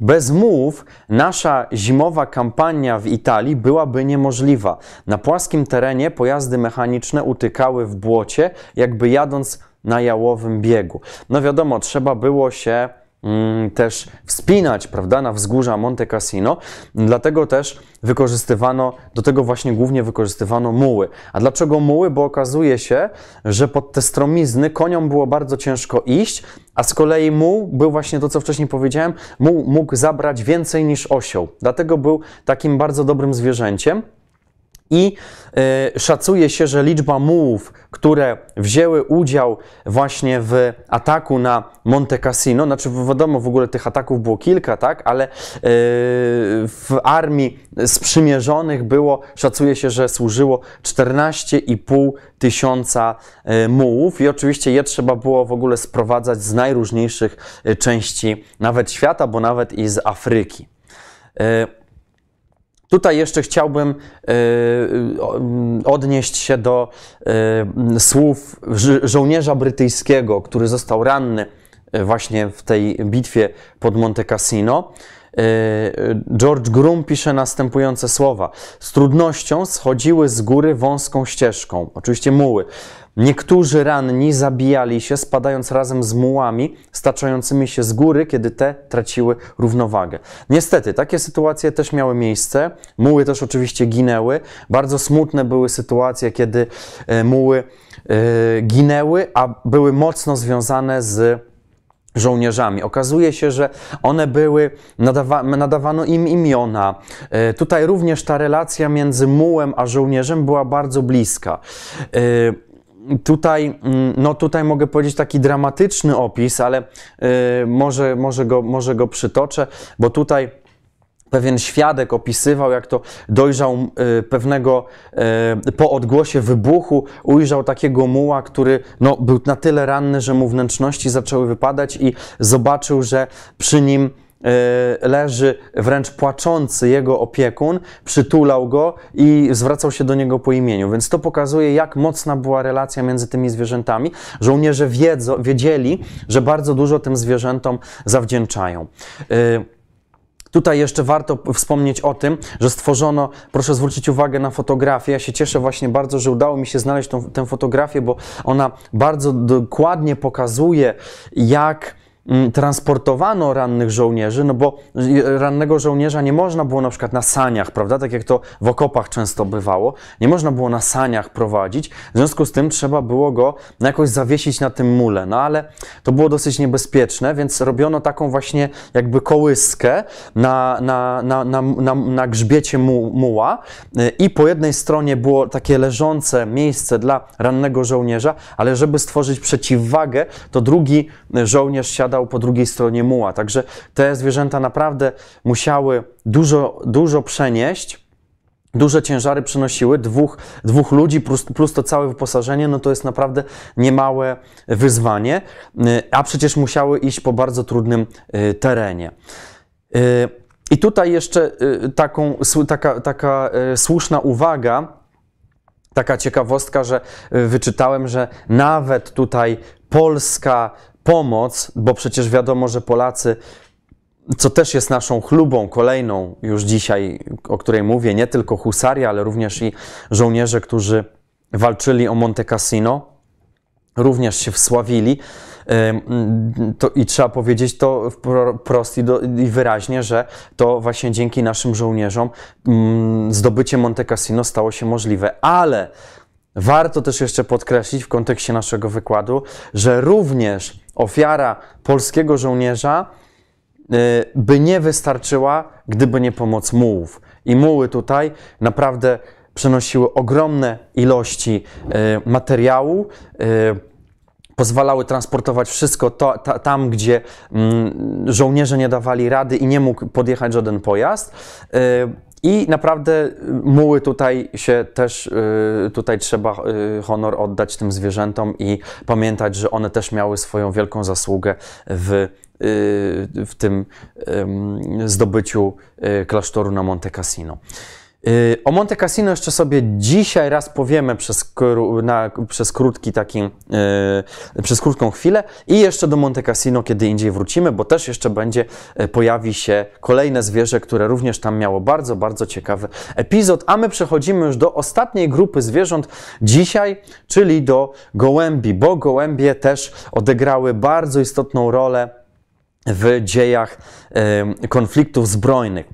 bez mów nasza zimowa kampania w Italii byłaby niemożliwa. Na płaskim terenie pojazdy mechaniczne utykały w błocie, jakby jadąc na jałowym biegu. No wiadomo, trzeba było się Mm, też wspinać, prawda, na wzgórza Monte Cassino. Dlatego też wykorzystywano, do tego właśnie głównie wykorzystywano muły. A dlaczego muły? Bo okazuje się, że pod te stromizny koniom było bardzo ciężko iść, a z kolei muł był właśnie to, co wcześniej powiedziałem, muł mógł zabrać więcej niż osioł. Dlatego był takim bardzo dobrym zwierzęciem. I e, szacuje się, że liczba mułów, które wzięły udział właśnie w ataku na Monte Cassino, znaczy wiadomo, w ogóle tych ataków było kilka, tak, ale e, w armii sprzymierzonych było, szacuje się, że służyło 14,5 tysiąca e, mułów i oczywiście je trzeba było w ogóle sprowadzać z najróżniejszych części nawet świata, bo nawet i z Afryki. Tutaj jeszcze chciałbym e, mm, odnieść się do e, słów żołnierza brytyjskiego, który został ranny e, właśnie w tej bitwie pod Monte Cassino. George Groom pisze następujące słowa. Z trudnością schodziły z góry wąską ścieżką, oczywiście muły, Niektórzy ranni zabijali się, spadając razem z mułami staczającymi się z góry, kiedy te traciły równowagę. Niestety, takie sytuacje też miały miejsce. Muły też oczywiście ginęły. Bardzo smutne były sytuacje, kiedy e, muły e, ginęły, a były mocno związane z żołnierzami. Okazuje się, że one były, nadawa nadawano im imiona. E, tutaj również ta relacja między mułem a żołnierzem była bardzo bliska tutaj, mm, no tutaj mogę powiedzieć taki dramatyczny opis, ale y, może, może, go, może go przytoczę, bo tutaj pewien świadek opisywał, jak to dojrzał y, pewnego y, po odgłosie wybuchu, ujrzał takiego muła, który no, był na tyle ranny, że mu wnętrzności zaczęły wypadać i zobaczył, że przy nim E, leży wręcz płaczący jego opiekun, przytulał go i zwracał się do niego po imieniu. Więc to pokazuje, jak mocna była relacja między tymi zwierzętami. Żołnierze wiedzo, wiedzieli, że bardzo dużo tym zwierzętom zawdzięczają. E, tutaj jeszcze warto wspomnieć o tym, że stworzono, proszę zwrócić uwagę na fotografię. Ja się cieszę właśnie bardzo, że udało mi się znaleźć tą, tę fotografię, bo ona bardzo dokładnie pokazuje, jak Mm, transportowano rannych żołnierzy, no bo e, rannego żołnierza nie można było na przykład na saniach, prawda, tak jak to w okopach często bywało, nie można było na saniach prowadzić, w związku z tym trzeba było go no, jakoś zawiesić na tym mule, no ale to było dosyć niebezpieczne, więc robiono taką właśnie jakby kołyskę na, na, na, na, na, na grzbiecie mu, muła e, i po jednej stronie było takie leżące miejsce dla rannego żołnierza, ale żeby stworzyć przeciwwagę, to drugi e, żołnierz siadał po drugiej stronie muła. Także te zwierzęta naprawdę musiały dużo, dużo przenieść duże ciężary przynosiły dwóch, dwóch ludzi plus, plus, to całe wyposażenie, no to jest naprawdę niemałe wyzwanie, y, a przecież musiały iść po bardzo trudnym y, terenie. Y, I tutaj jeszcze taką, taka, taka słuszna uwaga, taka ciekawostka, że wyczytałem, że nawet tutaj Polska pomoc, bo przecież wiadomo, że Polacy, co też jest naszą chlubą kolejną już dzisiaj, o której mówię, nie tylko husaria, ale również i żołnierze, którzy walczyli o Monte Cassino, również się wsławili. To, I trzeba powiedzieć to wprost i, do, i wyraźnie, że to właśnie dzięki naszym żołnierzom mm, zdobycie Monte Cassino stało się możliwe. Ale warto też jeszcze podkreślić w kontekście naszego wykładu, że również ofiara polskiego żołnierza y, by nie wystarczyła, gdyby nie pomoc mułów. I muły tutaj naprawdę przenosiły ogromne ilości y, materiału, y, pozwalały transportować wszystko to, ta, tam, gdzie mm, żołnierze nie dawali rady i nie mógł podjechać żaden pojazd. I naprawdę y, muły tutaj się też, y, tutaj trzeba y, honor oddać tym zwierzętom i pamiętać, że one też miały swoją wielką zasługę w, w tym zdobyciu klasztoru na Monte Cassino. Y, o Monte Cassino jeszcze sobie dzisiaj raz powiemy przez, na, przez krótki taki, yy, przez krótką chwilę i jeszcze do Monte Cassino kiedy indziej wrócimy, bo też jeszcze będzie, y, pojawi się kolejne zwierzę, które również tam miało bardzo, bardzo ciekawy epizod, a my przechodzimy już do ostatniej grupy zwierząt dzisiaj, czyli do gołębi, bo gołębie też odegrały bardzo istotną rolę w dziejach konfliktów zbrojnych.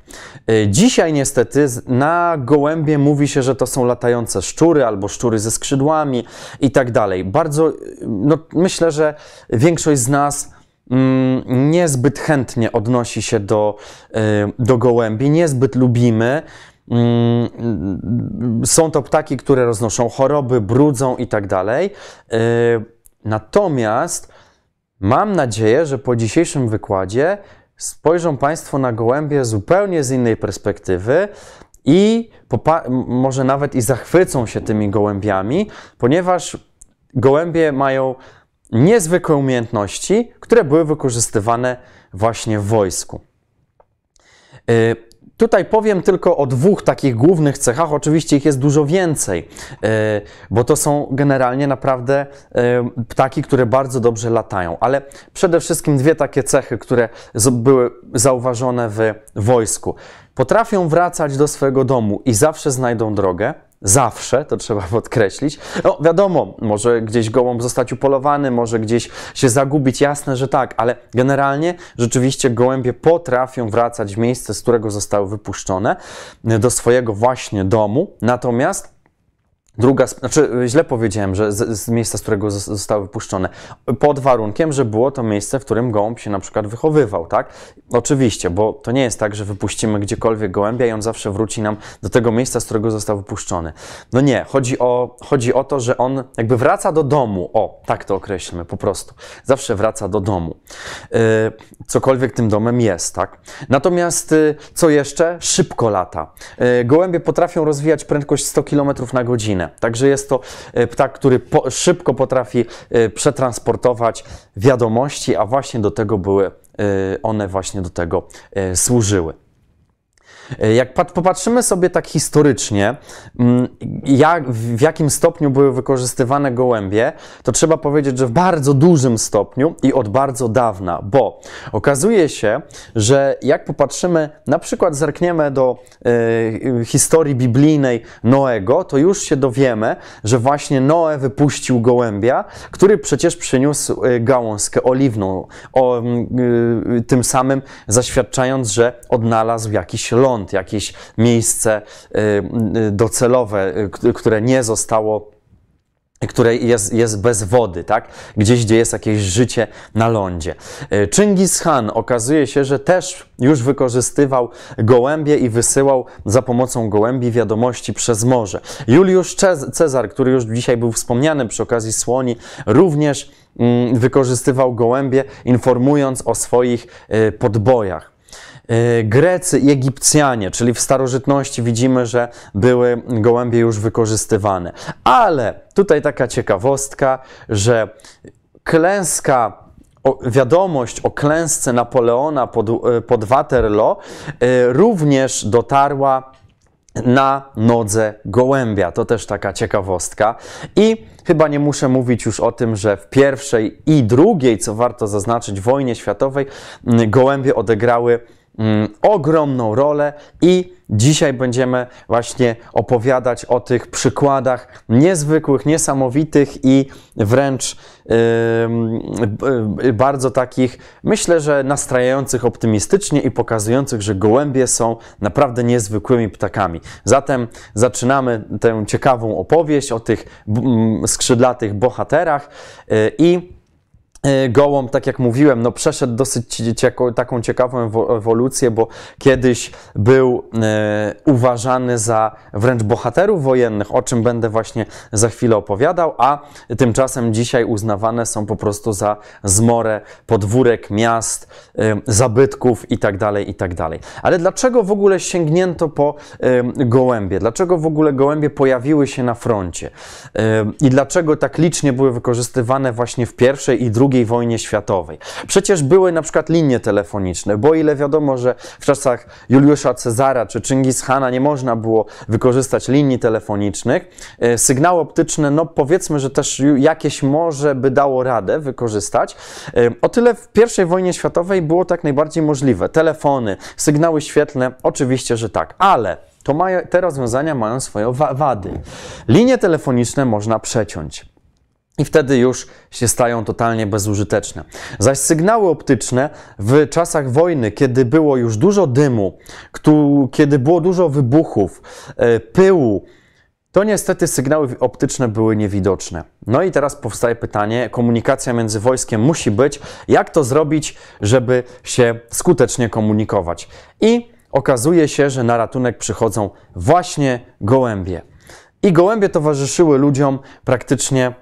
E, dzisiaj niestety na gołębie mówi się, że to są latające szczury albo szczury ze skrzydłami i tak dalej. Bardzo, e, no, myślę, że większość z nas mm, niezbyt chętnie odnosi się do, e, do gołębi, niezbyt lubimy. Mm, są to ptaki, które roznoszą choroby, brudzą i tak dalej. Natomiast Mam nadzieję, że po dzisiejszym wykładzie spojrzą Państwo na gołębie zupełnie z innej perspektywy i może nawet i zachwycą się tymi gołębiami, ponieważ gołębie mają niezwykłe umiejętności, które były wykorzystywane właśnie w wojsku. Y, Tutaj powiem tylko o dwóch takich głównych cechach. Oczywiście ich jest dużo więcej, e, bo to są generalnie naprawdę e, ptaki, które bardzo dobrze latają. Ale przede wszystkim dwie takie cechy, które były zauważone w wojsku. Potrafią wracać do swojego domu i zawsze znajdą drogę. Zawsze, to trzeba podkreślić. No wiadomo, może gdzieś gołąb zostać upolowany, może gdzieś się zagubić, jasne, że tak, ale generalnie rzeczywiście gołębie potrafią wracać w miejsce, z którego zostały wypuszczone, do swojego właśnie domu. Natomiast Druga, znaczy e, źle powiedziałem, że z, z, miejsca, z którego zostały wypuszczone. Pod warunkiem, że było to miejsce, w którym gołąb się na przykład wychowywał, tak? Oczywiście, bo to nie jest tak, że wypuścimy gdziekolwiek gołębia i on zawsze wróci nam do tego miejsca, z którego został wypuszczony. No nie, chodzi o, chodzi o to, że on jakby wraca do domu. O, tak to określmy po prostu. Zawsze wraca do domu. Yy, cokolwiek tym domem jest, tak? Natomiast yy, co jeszcze? Szybko lata. Yy, gołębie potrafią rozwijać prędkość 100 km na godzinę. Także jest to e, ptak, który po, szybko potrafi e, przetransportować wiadomości, a właśnie do tego były e, one właśnie do tego służyły. E, jak popatrzymy sobie tak historycznie, mm, jak, w jakim stopniu były wykorzystywane gołębie, to trzeba powiedzieć, że w bardzo dużym stopniu i od bardzo dawna, bo okazuje się, że jak popatrzymy, na przykład zerkniemy do y, historii biblijnej Noego, to już się dowiemy, że właśnie Noe wypuścił gołębia, który przecież przyniósł e, gałązkę oliwną, o, y, tym samym zaświadczając, że odnalazł jakiś ląd jakieś miejsce y, y, docelowe, y, które nie zostało które jest, jest bez wody, tak? Gdzieś, gdzie jest jakieś życie na lądzie. Chingis Khan okazuje się, że też już wykorzystywał gołębie i wysyłał za pomocą gołębi wiadomości przez morze. Juliusz Cezar, który już dzisiaj był wspomniany przy okazji słoni, również mm, wykorzystywał gołębie, informując o swoich podbojach. E, Grecy i Egipcjanie, czyli w starożytności widzimy, że były gołębie już wykorzystywane. Ale tutaj taka ciekawostka, że klęska wiadomość o klęsce Napoleona pod, e, pod Waterloo e, również dotarła na nodze gołębia. To też taka ciekawostka. I chyba nie muszę mówić już o tym, że w pierwszej i drugiej, co warto zaznaczyć, wojnie światowej gołębie odegrały Mm, ogromną rolę i dzisiaj będziemy właśnie opowiadać o tych przykładach niezwykłych, niesamowitych i wręcz yy, bardzo takich, myślę, że nastrajających optymistycznie i pokazujących, że gołębie są naprawdę niezwykłymi ptakami. Zatem zaczynamy tę ciekawą opowieść o tych skrzydlatych bohaterach y, i E, gołąb, tak jak mówiłem, no przeszedł dosyć cieko, taką ciekawą ewolucję, bo kiedyś był e, uważany za wręcz bohaterów wojennych, o czym będę właśnie za chwilę opowiadał, a tymczasem dzisiaj uznawane są po prostu za zmorę podwórek, miast, e, zabytków itd., tak itd. Tak Ale dlaczego w ogóle sięgnięto po e, gołębie? Dlaczego w ogóle gołębie pojawiły się na froncie? E, I dlaczego tak licznie były wykorzystywane właśnie w pierwszej i drugiej II wojnie światowej. Przecież były na przykład linie telefoniczne, bo ile wiadomo, że w czasach Juliusza Cezara czy Chingis Hana nie można było wykorzystać linii telefonicznych, e, sygnały optyczne, no powiedzmy, że też jakieś może by dało radę wykorzystać. E, o tyle w I wojnie światowej było tak najbardziej możliwe. Telefony, sygnały świetlne, oczywiście, że tak, ale to te rozwiązania mają swoje wady. Linie telefoniczne można przeciąć i wtedy już się stają totalnie bezużyteczne. Zaś sygnały optyczne w czasach wojny, kiedy było już dużo dymu, kiedy było dużo wybuchów, e, pyłu, to niestety sygnały optyczne były niewidoczne. No i teraz powstaje pytanie: komunikacja między wojskiem musi być. Jak to zrobić, żeby się skutecznie komunikować? I okazuje się, że na ratunek przychodzą właśnie gołębie. I gołębie towarzyszyły ludziom praktycznie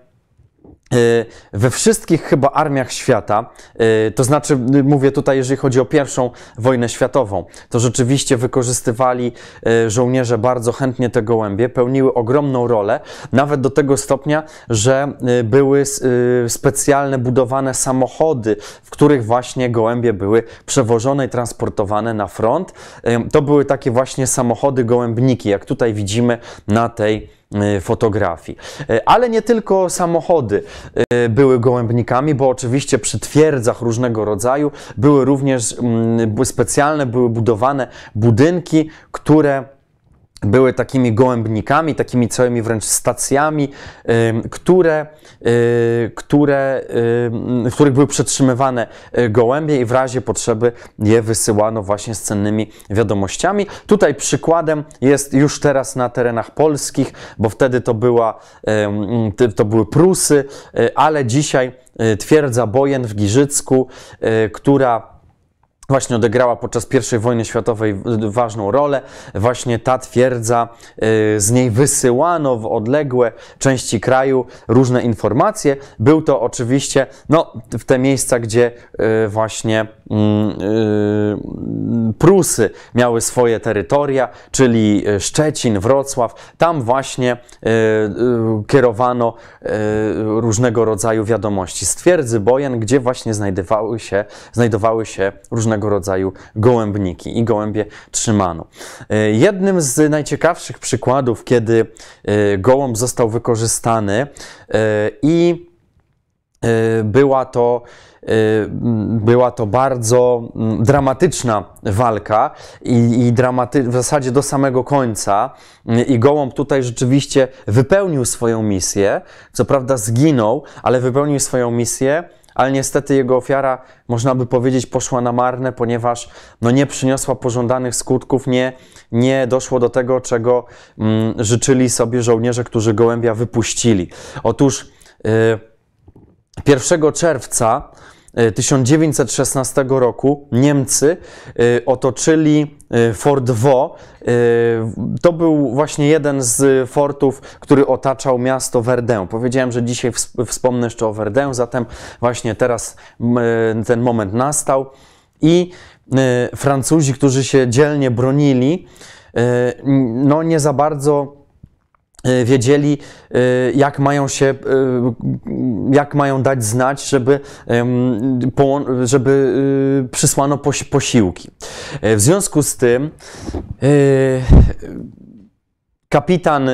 E, we wszystkich chyba armiach świata, e, to znaczy mówię tutaj, jeżeli chodzi o pierwszą wojnę światową, to rzeczywiście wykorzystywali e, żołnierze bardzo chętnie te gołębie, pełniły ogromną rolę, nawet do tego stopnia, że były specjalne budowane samochody, w których właśnie gołębie były przewożone i transportowane na front. To były takie właśnie samochody gołębniki, jak tutaj widzimy na tej E, fotografii. E, ale nie tylko samochody e, były gołębnikami, bo oczywiście przy twierdzach różnego rodzaju były również mm, specjalne, były budowane budynki, które były takimi gołębnikami, takimi całymi wręcz stacjami, które, y, które, w których były przetrzymywane y, gołębie i w razie potrzeby je wysyłano właśnie z cennymi wiadomościami. Tutaj przykładem jest już teraz na terenach polskich, bo wtedy to, była, to były Prusy, y, ale dzisiaj twierdza Bojen w Giżycku, która właśnie odegrała podczas I wojny światowej ważną rolę. Właśnie ta twierdza, y, z niej wysyłano w odległe części kraju różne informacje. Był to oczywiście no, w te miejsca, gdzie y, właśnie mm, y, Prusy miały swoje terytoria, czyli Szczecin, Wrocław. Tam właśnie kierowano różnego rodzaju wiadomości. Z twierdzy Bojan, gdzie właśnie znajdowały się, znajdowały się różnego różnego rodzaju gołębniki i gołębie trzymano. E, jednym z najciekawszych przykładów, kiedy e, gołąb został wykorzystany e, i była to, była to bardzo dramatyczna walka i, i dramaty w zasadzie do samego końca. I Gołąb tutaj rzeczywiście wypełnił swoją misję. Co prawda zginął, ale wypełnił swoją misję ale niestety jego ofiara, można by powiedzieć, poszła na marne, ponieważ no, nie przyniosła pożądanych skutków, nie, nie doszło do tego, czego mm, życzyli sobie żołnierze, którzy gołębia wypuścili. Otóż yy, 1 czerwca 1916 e, roku Niemcy e, otoczyli e, Fort Wo. To był właśnie jeden z fortów, który otaczał miasto Verdun. Powiedziałem, że dzisiaj wspomnę jeszcze o Verdun, zatem właśnie teraz ten moment nastał. I Francuzi, którzy się dzielnie bronili, no nie za bardzo Y, wiedzieli, y, jak mają się, y, jak mają dać znać, żeby, żeby przysłano posiłki. W związku z tym Kapitan, yy,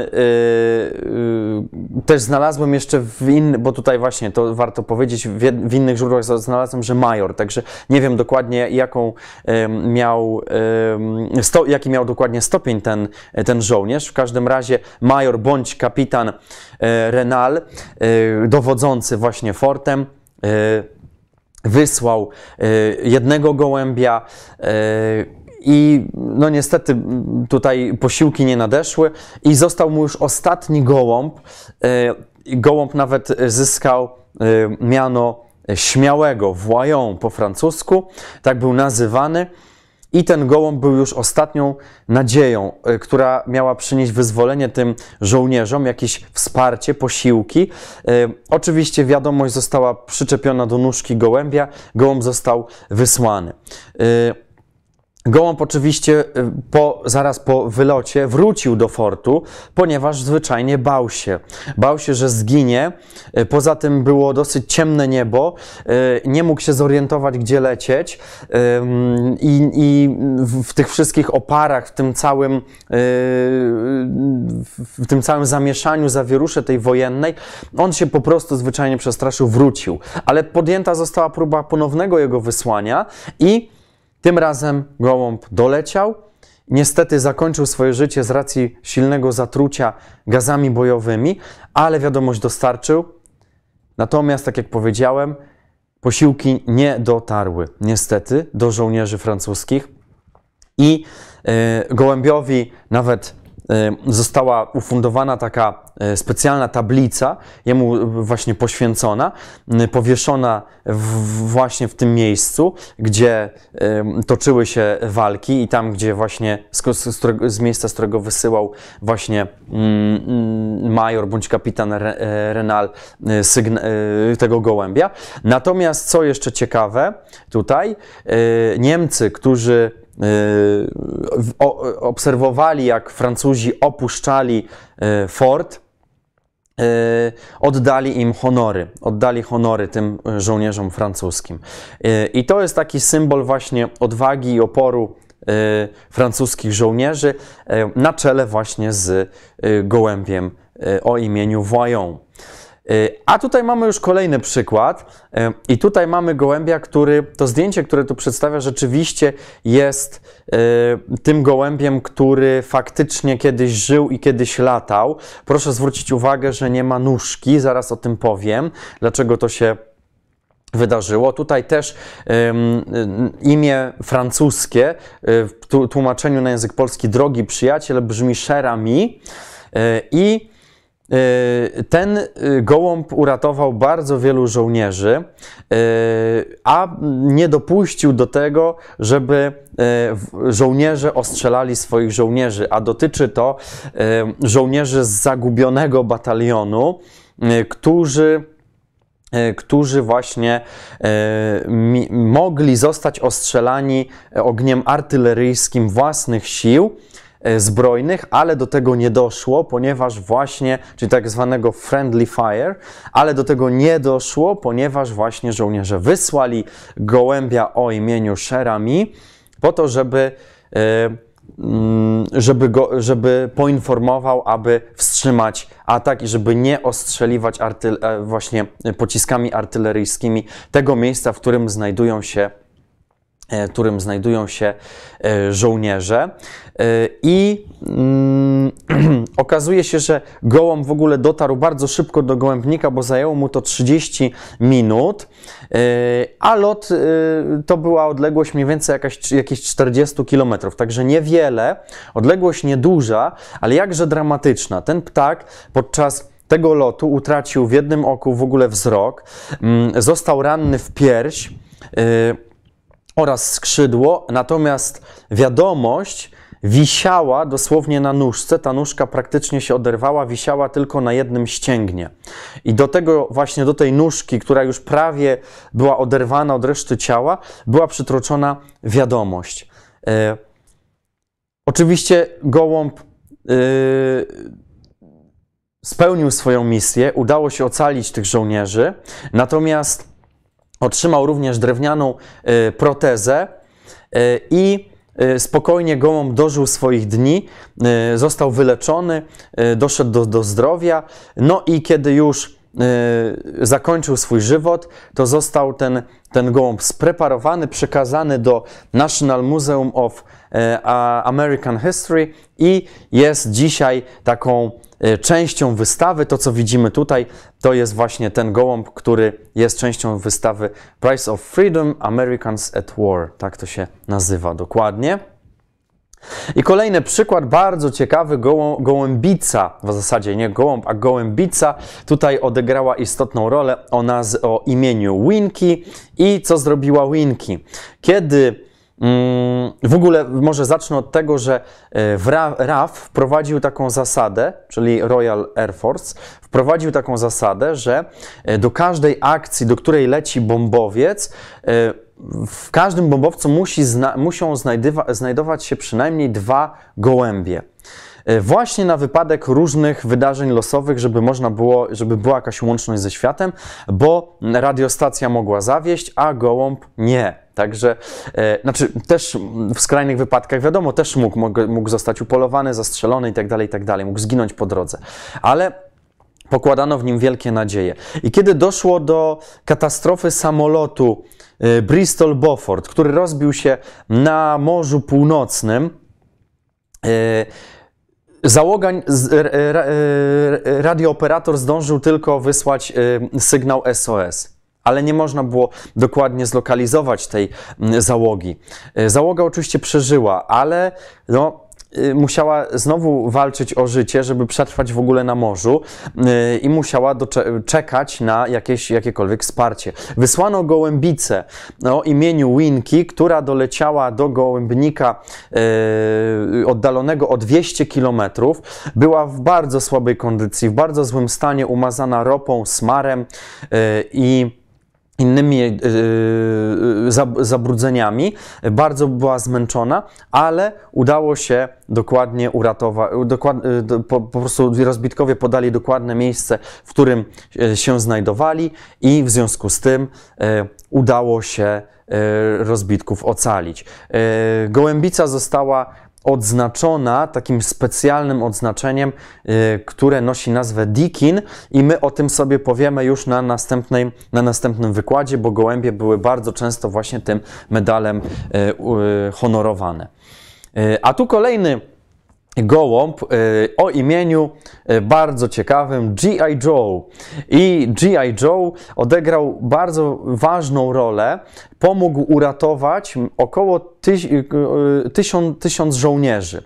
yy, też znalazłem jeszcze w innych, bo tutaj właśnie to warto powiedzieć, w, jed, w, innych źródłach znalazłem, że major, także nie wiem dokładnie jaką yy, miał, sto, jaki miał dokładnie stopień ten, ten żołnierz. W każdym razie major bądź kapitan e, Renal, e, dowodzący właśnie fortem, e, wysłał jednego gołębia, i no niestety tutaj posiłki nie nadeszły i został mu już ostatni gołąb. E, gołąb nawet zyskał e, miano śmiałego, voyant po francusku, tak był nazywany. I ten gołąb był już ostatnią nadzieją, e, która miała przynieść wyzwolenie tym żołnierzom, jakieś wsparcie, posiłki. Oczywiście wiadomość została przyczepiona do nóżki gołębia, gołąb został wysłany. Gołąb oczywiście y, po, zaraz po wylocie wrócił do fortu, ponieważ zwyczajnie bał się. Bał się, że zginie. Y, poza tym było dosyć ciemne niebo, y, nie mógł się zorientować, gdzie lecieć. Mm, I, i w tych wszystkich oparach, w tym całym, w tym całym zamieszaniu, zawierusze tej wojennej, on się po prostu zwyczajnie przestraszył, wrócił. Ale podjęta została próba ponownego jego wysłania i tym razem gołąb doleciał. Niestety zakończył swoje życie z racji silnego zatrucia gazami bojowymi, ale wiadomość dostarczył. Natomiast, tak jak powiedziałem, posiłki nie dotarły niestety do żołnierzy francuskich i y, gołębiowi nawet została ufundowana taka e, specjalna tablica, jemu właśnie poświęcona, powieszona w, właśnie w tym miejscu, gdzie toczyły się walki i tam, gdzie właśnie z, z, z miejsca, z którego wysyłał właśnie mm, mm, major bądź kapitan e, Renal e, tego gołębia. Natomiast co jeszcze ciekawe, tutaj Niemcy, którzy Yy, obserwowali, jak Francuzi opuszczali yy, fort, yy, oddali im honory, oddali honory tym żołnierzom francuskim. I to jest taki symbol właśnie odwagi i oporu francuskich żołnierzy na czele właśnie z gołębiem o imieniu Voyon. A tutaj mamy już kolejny przykład i tutaj mamy gołębia, który, to zdjęcie, które tu przedstawia, rzeczywiście jest e, tym gołębiem, który faktycznie kiedyś żył i kiedyś latał. Proszę zwrócić uwagę, że nie ma nóżki, zaraz o tym powiem, dlaczego to się wydarzyło. Tutaj też y, imię francuskie e, w tłumaczeniu na język polski drogi przyjaciel brzmi Cherami e, i E, ten e, gołąb uratował bardzo wielu żołnierzy, e, a nie dopuścił do tego, żeby żołnierze ostrzelali swoich żołnierzy, a dotyczy to żołnierzy z zagubionego batalionu, którzy którzy właśnie mogli zostać ostrzelani ogniem artyleryjskim własnych sił E, zbrojnych, ale do tego nie doszło, ponieważ właśnie, czyli tak zwanego friendly fire, ale do tego nie doszło, ponieważ właśnie żołnierze wysłali gołębia o imieniu Sherami po to, żeby e, mm, żeby, go, żeby poinformował, aby wstrzymać atak i żeby nie ostrzeliwać artyl- e, właśnie pociskami artyleryjskimi tego miejsca, w którym znajdują się w e, którym znajdują się e, żołnierze. E, I mm, okazuje się, że gołąm w ogóle dotarł bardzo szybko do gołębnika, bo zajęło mu to 30 minut, a lot to była odległość mniej więcej jakaś, jakieś 40 km, także niewiele, odległość nieduża, ale jakże dramatyczna. Ten ptak podczas tego lotu utracił w jednym oku w ogóle wzrok, mm, został ranny w pierś oraz skrzydło, natomiast wiadomość wisiała dosłownie na nóżce, ta nóżka praktycznie się oderwała, wisiała tylko na jednym ścięgnie. I do tego właśnie, do tej nóżki, która już prawie była oderwana od reszty ciała, była przytroczona wiadomość. E, oczywiście gołąb e, spełnił swoją misję, udało się ocalić tych żołnierzy, natomiast Otrzymał również drewnianą y, protezę y, i y, spokojnie Gołąb dożył swoich dni, został wyleczony, doszedł do, do zdrowia. No i kiedy już zakończył swój żywot, to został ten, ten gołąb spreparowany, przekazany do National Museum of American History i jest dzisiaj taką częścią wystawy. To, co widzimy tutaj, to jest właśnie ten gołąb, który jest częścią wystawy Price of Freedom Americans at War. Tak to się nazywa dokładnie. I kolejny przykład, bardzo ciekawy, gołą, gołębica, w zasadzie nie gołąb, a gołębica, tutaj odegrała istotną rolę o, naz- o imieniu Winki i co zrobiła Winki. Kiedy Mm, w ogóle może zacznę od tego, że e, RAF wprowadził taką zasadę, czyli Royal Air Force, wprowadził taką zasadę, że e, do każdej akcji, do której leci bombowiec, e, w każdym bombowcu musi muszą znajdować się przynajmniej dwa gołębie. E, właśnie na wypadek różnych wydarzeń losowych, żeby można było, żeby była jakaś łączność ze światem, bo radiostacja mogła zawieść, a gołąb nie. Także, e, znaczy też w skrajnych wypadkach, wiadomo, też mógł, mógł, mógł zostać upolowany, zastrzelony itd., tak itd., tak mógł zginąć po drodze. Ale pokładano w nim wielkie nadzieje. I kiedy doszło do katastrofy samolotu e, Bristol Beaufort, który rozbił się na Morzu Północnym, e, Załoga, e, e, e, radiooperator zdążył tylko wysłać sygnał SOS, ale nie można było dokładnie zlokalizować tej załogi. Załoga oczywiście przeżyła, ale no, Y, musiała znowu walczyć o życie, żeby przetrwać w ogóle na morzu y, i musiała czekać na jakieś, jakiekolwiek wsparcie. Wysłano gołębicę o imieniu Winki, która doleciała do gołębnika yy, oddalonego o 200 km. Była w bardzo słabej kondycji, w bardzo złym stanie, umazana ropą, smarem yy, i innymi e, e, zabrudzeniami. Bardzo była zmęczona, ale udało się dokładnie uratować, e, po, po, prostu rozbitkowie podali dokładne miejsce, w którym się znajdowali i w związku z tym udało się rozbitków ocalić. Gołębica została odznaczona takim specjalnym odznaczeniem, y, które nosi nazwę Dikin i my o tym sobie powiemy już na, następnej, na następnym wykładzie, bo gołębie były bardzo często właśnie tym medalem y, y, honorowane. A tu kolejny gołąb e, o imieniu e, bardzo ciekawym G.I. Joe. I G.I. Joe odegrał bardzo ważną rolę. Pomógł uratować około e, tysiąc, tysiąc żołnierzy.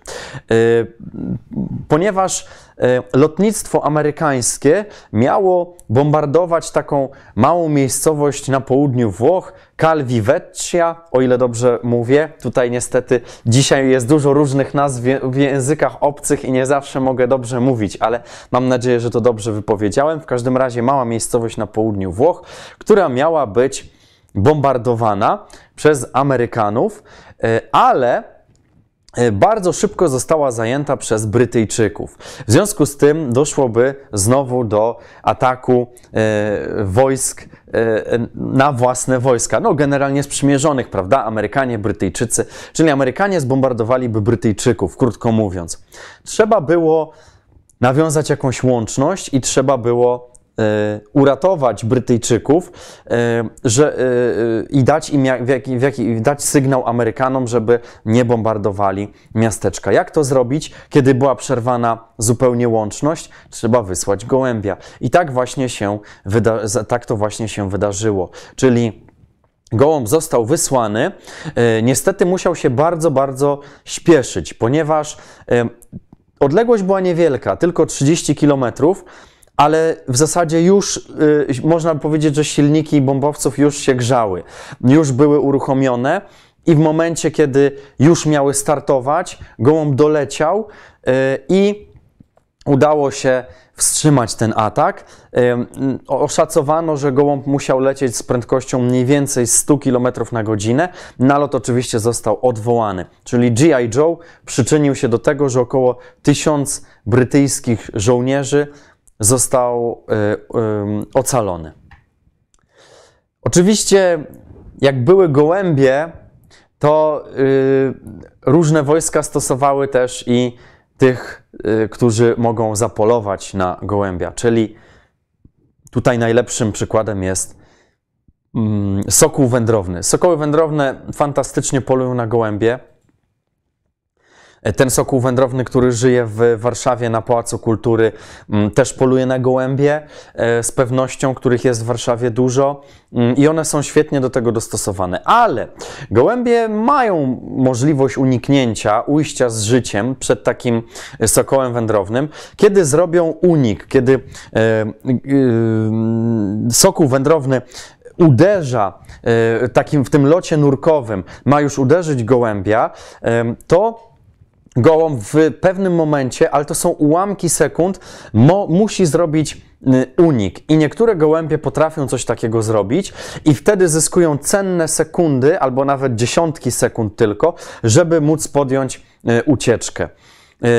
Ponieważ E, lotnictwo amerykańskie miało bombardować taką małą miejscowość na południu Włoch, Calvivecchia, o ile dobrze mówię. Tutaj niestety dzisiaj jest dużo różnych nazw w językach obcych i nie zawsze mogę dobrze mówić, ale mam nadzieję, że to dobrze wypowiedziałem. W każdym razie mała miejscowość na południu Włoch, która miała być bombardowana przez Amerykanów, e, ale E, bardzo szybko została zajęta przez Brytyjczyków. W związku z tym doszłoby znowu do ataku e, wojsk e, na własne wojska. No, generalnie sprzymierzonych, prawda? Amerykanie, Brytyjczycy, czyli Amerykanie zbombardowaliby Brytyjczyków, krótko mówiąc. Trzeba było nawiązać jakąś łączność i trzeba było E, uratować Brytyjczyków e, że, e, i dać im jak, dać sygnał Amerykanom, żeby nie bombardowali miasteczka. Jak to zrobić, kiedy była przerwana zupełnie łączność? Trzeba wysłać gołębia. I tak właśnie się wyda- tak to właśnie się wydarzyło. Czyli Gołąb został wysłany. Niestety musiał się bardzo, bardzo śpieszyć, ponieważ odległość była niewielka, tylko 30 kilometrów ale w zasadzie już y, można powiedzieć, że silniki bombowców już się grzały, już były uruchomione i w momencie, kiedy już miały startować, gołąb doleciał y, i udało się wstrzymać ten atak. Y, oszacowano, że gołąb musiał lecieć z prędkością mniej więcej 100 km na godzinę. Nalot oczywiście został odwołany, czyli G.I. Joe przyczynił się do tego, że około 1000 brytyjskich żołnierzy został e, e, ocalony. Oczywiście, jak były gołębie, to e, różne wojska stosowały też i tych, którzy mogą zapolować na gołębia. Czyli tutaj najlepszym przykładem jest mm, sokół wędrowny. Sokoły wędrowne fantastycznie polują na gołębie. E, ten sokół wędrowny, który żyje w Warszawie na Pałacu Kultury, mm, też poluje na gołębie e, z pewnością, których jest w Warszawie dużo mm, i one są świetnie do tego dostosowane. Ale gołębie mają możliwość uniknięcia, ujścia z życiem przed takim e, sokołem wędrownym, kiedy zrobią unik, kiedy sokół wędrowny uderza takim w tym locie nurkowym, ma już uderzyć gołębia, to Gołąb w pewnym momencie, ale to są ułamki sekund, mo, musi zrobić y, unik. I niektóre gołębie potrafią coś takiego zrobić i wtedy zyskują cenne sekundy albo nawet dziesiątki sekund tylko, żeby móc podjąć y, ucieczkę.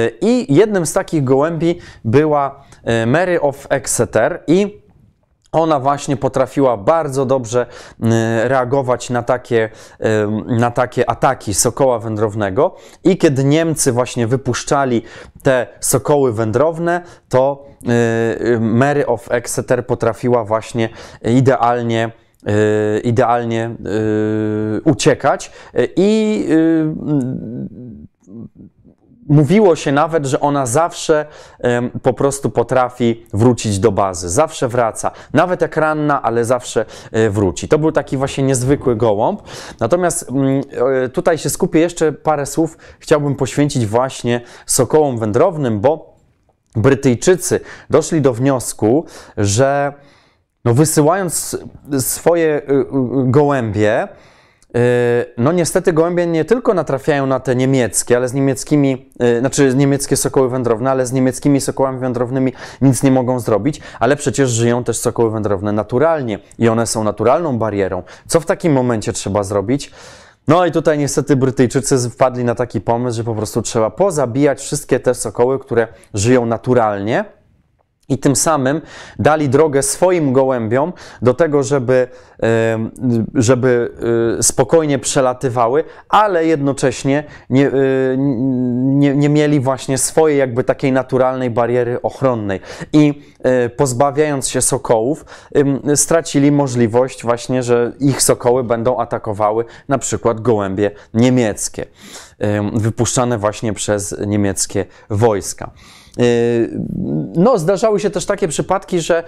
Y, I jednym z takich gołębi była Mary of Exeter i ona właśnie potrafiła bardzo dobrze y, reagować na takie, y, na takie ataki sokoła wędrownego. I kiedy Niemcy właśnie wypuszczali te sokoły wędrowne, to y, Mary of Exeter potrafiła właśnie idealnie idealnie uciekać i mówiło się nawet, że ona zawsze po prostu potrafi wrócić do bazy, zawsze wraca, nawet jak ranna, ale zawsze e, wróci. To był taki właśnie niezwykły gołąb. Natomiast mm, e, tutaj się skupię jeszcze parę słów, chciałbym poświęcić właśnie sokołom wędrownym, bo Brytyjczycy doszli do wniosku, że no, wysyłając swoje e, gołębie, Yy, no niestety gołębie nie tylko natrafiają na te niemieckie, ale z niemieckimi, yy, znaczy niemieckie sokoły wędrowne, ale z niemieckimi sokołami wędrownymi nic nie mogą zrobić, ale przecież żyją też sokoły wędrowne naturalnie i one są naturalną barierą. Co w takim momencie trzeba zrobić? No i tutaj niestety Brytyjczycy wpadli na taki pomysł, że po prostu trzeba pozabijać wszystkie te sokoły, które żyją naturalnie, i tym samym dali drogę swoim gołębiom do tego, żeby, żeby y, spokojnie przelatywały, ale jednocześnie nie, y, nie, nie, mieli właśnie swojej jakby takiej naturalnej bariery ochronnej. I y, pozbawiając się sokołów, stracili możliwość właśnie, że ich sokoły będą atakowały na przykład gołębie niemieckie, wypuszczane właśnie przez niemieckie wojska. Y, no, zdarzały się też takie przypadki, że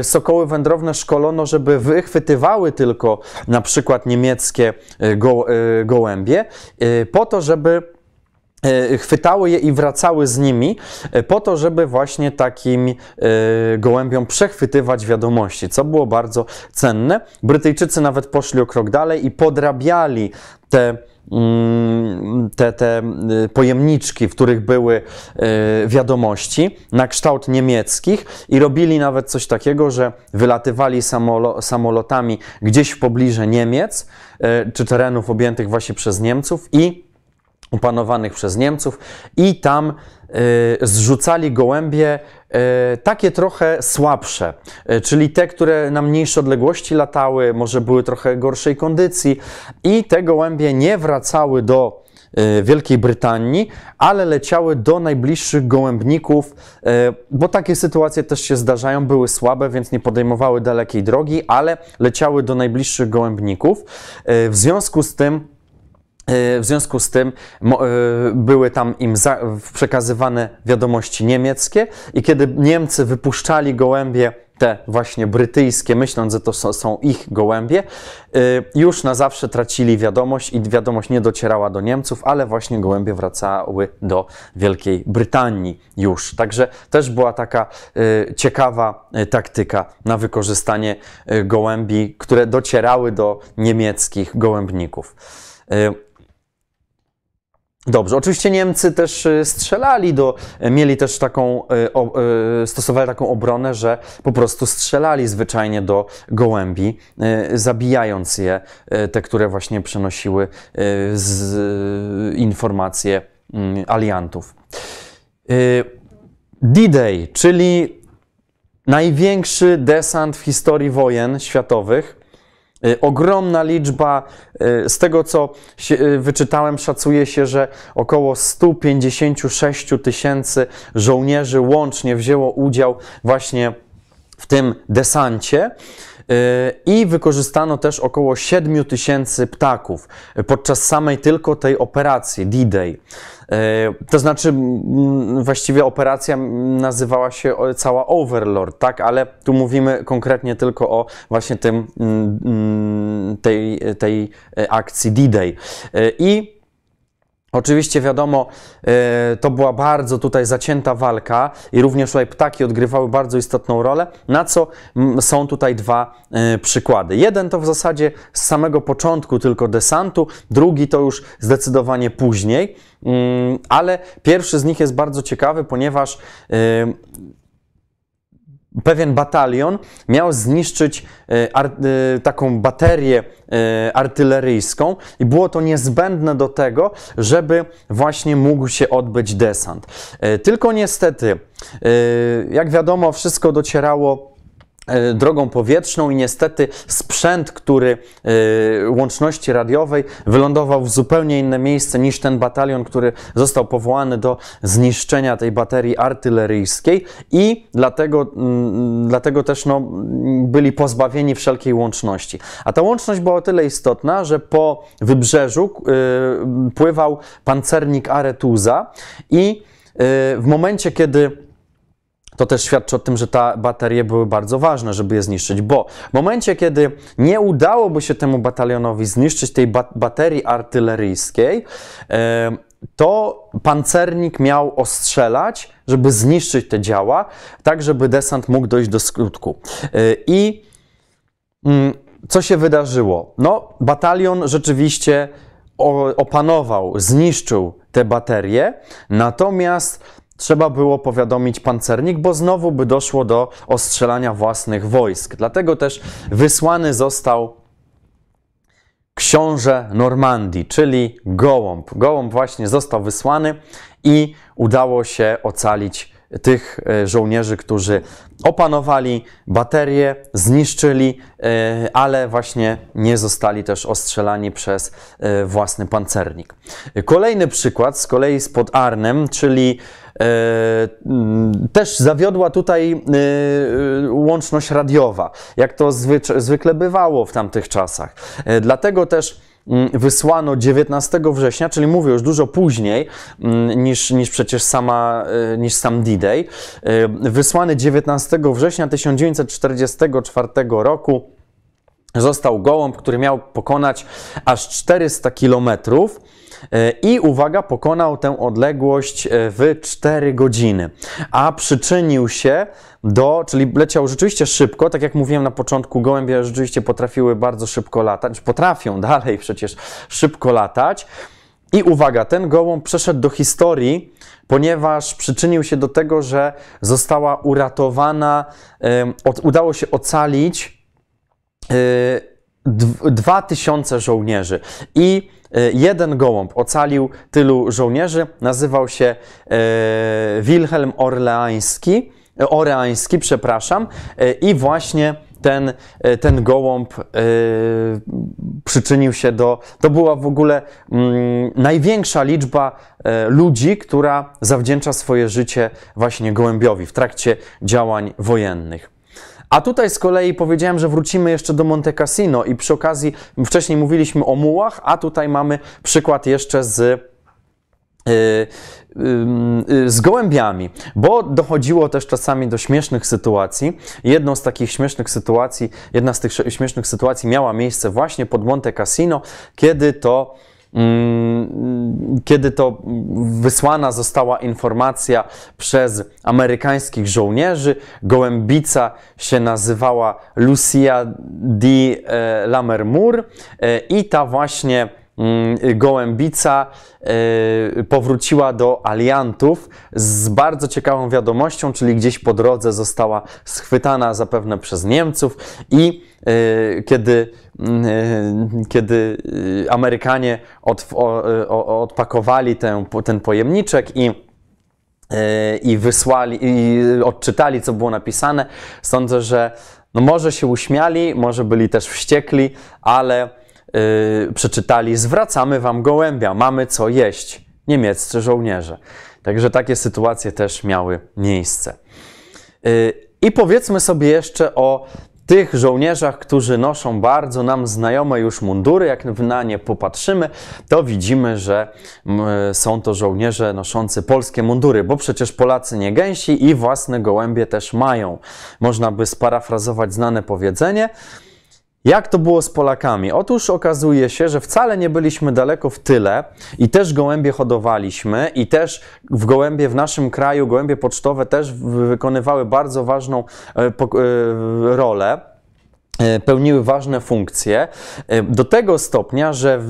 y, sokoły wędrowne szkolono, żeby wychwytywały tylko na przykład niemieckie y, go, gołębie, po to, żeby chwytały je i wracały z nimi po to, żeby właśnie takim gołębiom przechwytywać wiadomości, co było bardzo cenne. Brytyjczycy nawet poszli o krok dalej i podrabiali te Mm, te, te y, pojemniczki, w których były y, wiadomości na kształt niemieckich i robili nawet coś takiego, że wylatywali samolo, samolotami gdzieś w pobliże Niemiec y, czy terenów objętych właśnie przez Niemców i upanowanych przez Niemców i tam zrzucali gołębie E, takie trochę słabsze, e, czyli te, które na mniejsze odległości latały, może były trochę gorszej kondycji i te gołębie nie wracały do e, Wielkiej Brytanii, ale leciały do najbliższych gołębników, bo takie sytuacje też się zdarzają, były słabe, więc nie podejmowały dalekiej drogi, ale leciały do najbliższych gołębników. W związku z tym E, w związku z tym e, były tam im przekazywane wiadomości niemieckie i kiedy Niemcy wypuszczali gołębie te właśnie brytyjskie, myśląc, że to są ich gołębie, e, już na zawsze tracili wiadomość i wiadomość nie docierała do Niemców, ale właśnie gołębie wracały do Wielkiej Brytanii już. Także też była taka ciekawa taktyka na wykorzystanie gołębi, które docierały do niemieckich gołębników. Dobrze, oczywiście Niemcy też y, strzelali do, y, mieli też taką, y, stosowali taką obronę, że po prostu strzelali zwyczajnie do gołębi, zabijając je, te, które właśnie z informacje mm, aliantów. D-Day, czyli największy desant w historii wojen światowych, Y, ogromna liczba, y, z tego co y, wyczytałem, szacuje się, że około 156 tysięcy żołnierzy łącznie wzięło udział właśnie w tym desancie. Yy, i wykorzystano też około 7 tysięcy ptaków podczas samej tylko tej operacji D-Day. Yy, to znaczy, właściwie operacja nazywała się cała Overlord, tak? Ale tu mówimy konkretnie tylko o właśnie tym, mm, mm, tej, tej e, akcji D-Day. Yy, I Oczywiście wiadomo, e, to była bardzo tutaj zacięta walka i również tutaj ptaki odgrywały bardzo istotną rolę, na co są tutaj dwa e, przykłady. Jeden to w zasadzie z samego początku tylko desantu, drugi to już zdecydowanie później, mm, ale pierwszy z nich jest bardzo ciekawy, ponieważ e, pewien batalion miał zniszczyć e, ar, e, taką baterię e, artyleryjską i było to niezbędne do tego, żeby właśnie mógł się odbyć desant. Tylko niestety, jak wiadomo, wszystko docierało E, drogą powietrzną i niestety sprzęt, który e, łączności radiowej wylądował w zupełnie inne miejsce niż ten batalion, który został powołany do zniszczenia tej baterii artyleryjskiej i dlatego, mm, dlatego też no, byli pozbawieni wszelkiej łączności. A ta łączność była o tyle istotna, że po wybrzeżu e, pływał pancernik Aretuza i w momencie, kiedy to też świadczy o tym, że te baterie były bardzo ważne, żeby je zniszczyć, bo w momencie, kiedy nie udałoby się temu batalionowi zniszczyć tej ba baterii artyleryjskiej, to pancernik miał ostrzelać, żeby zniszczyć te działa, tak żeby desant mógł dojść do skutku. Y, I mm, co się wydarzyło? No, batalion rzeczywiście opanował, zniszczył te baterie, natomiast trzeba było powiadomić pancernik, bo znowu by doszło do ostrzelania własnych wojsk. Dlatego też wysłany został książę Normandii, czyli Gołąb. Gołąb właśnie został wysłany i udało się ocalić tych e, żołnierzy, którzy opanowali baterie, zniszczyli, e, ale właśnie nie zostali też ostrzelani przez e, własny pancernik. Kolejny przykład z kolei spod Arnem, czyli E, mm, też zawiodła tutaj e, e, łączność radiowa, jak to zwykle bywało w tamtych czasach. Dlatego też mm, wysłano 19 września, czyli mówię już dużo później mm, niż, niż przecież sama, niż sam D-Day, wysłany 19 września 1944 roku został gołąb, który miał pokonać aż 400 kilometrów E, i uwaga, pokonał tę odległość e, w 4 godziny, a przyczynił się do, czyli leciał rzeczywiście szybko, tak jak mówiłem na początku, gołębie rzeczywiście potrafiły bardzo szybko latać, potrafią dalej przecież szybko latać. I uwaga, ten gołąb przeszedł do historii, ponieważ przyczynił się do tego, że została uratowana, udało się ocalić 2000 e, żołnierzy. I E, jeden gołąb ocalił tylu żołnierzy, nazywał się e, Wilhelm Orleański, e, Oreański, przepraszam, i właśnie ten, ten gołąb przyczynił się do. To była w ogóle mm, największa liczba ludzi, która zawdzięcza swoje życie właśnie gołębiowi w trakcie działań wojennych. A tutaj z kolei powiedziałem, że wrócimy jeszcze do Monte Cassino i przy okazji wcześniej mówiliśmy o mułach, a tutaj mamy przykład jeszcze z y, y, y, z gołębiami, bo dochodziło też czasami do śmiesznych sytuacji. Jedną z takich śmiesznych sytuacji, jedna z tych śmiesznych sytuacji miała miejsce właśnie pod Monte Cassino, kiedy to Mm, kiedy to wysłana została informacja przez amerykańskich żołnierzy, gołębica się nazywała Lucia di e, Lammermoor e, i ta właśnie Mm, Gołębica e, powróciła do aliantów z bardzo ciekawą wiadomością, czyli gdzieś po drodze została schwytana zapewne przez Niemców i e, kiedy, mm, e, kiedy Amerykanie odpakowali ten, ten pojemniczek i i wysłali, i odczytali, co było napisane. Sądzę, że no może się uśmiali, może byli też wściekli, ale yy, przeczytali: Zwracamy wam gołębia, mamy co jeść, niemieccy żołnierze. Także takie sytuacje też miały miejsce. Yy, I powiedzmy sobie jeszcze o tych żołnierzach, którzy noszą bardzo nam znajome już mundury, jak na nie popatrzymy, to widzimy, że są to żołnierze noszący polskie mundury, bo przecież Polacy nie gęsi i własne gołębie też mają. Można by sparafrazować znane powiedzenie. Jak to było z Polakami? Otóż okazuje się, że wcale nie byliśmy daleko w tyle i też gołębie hodowaliśmy i też w gołębie w naszym kraju gołębie pocztowe też wykonywały bardzo ważną e, e, rolę. E, pełniły ważne funkcje e, do tego stopnia, że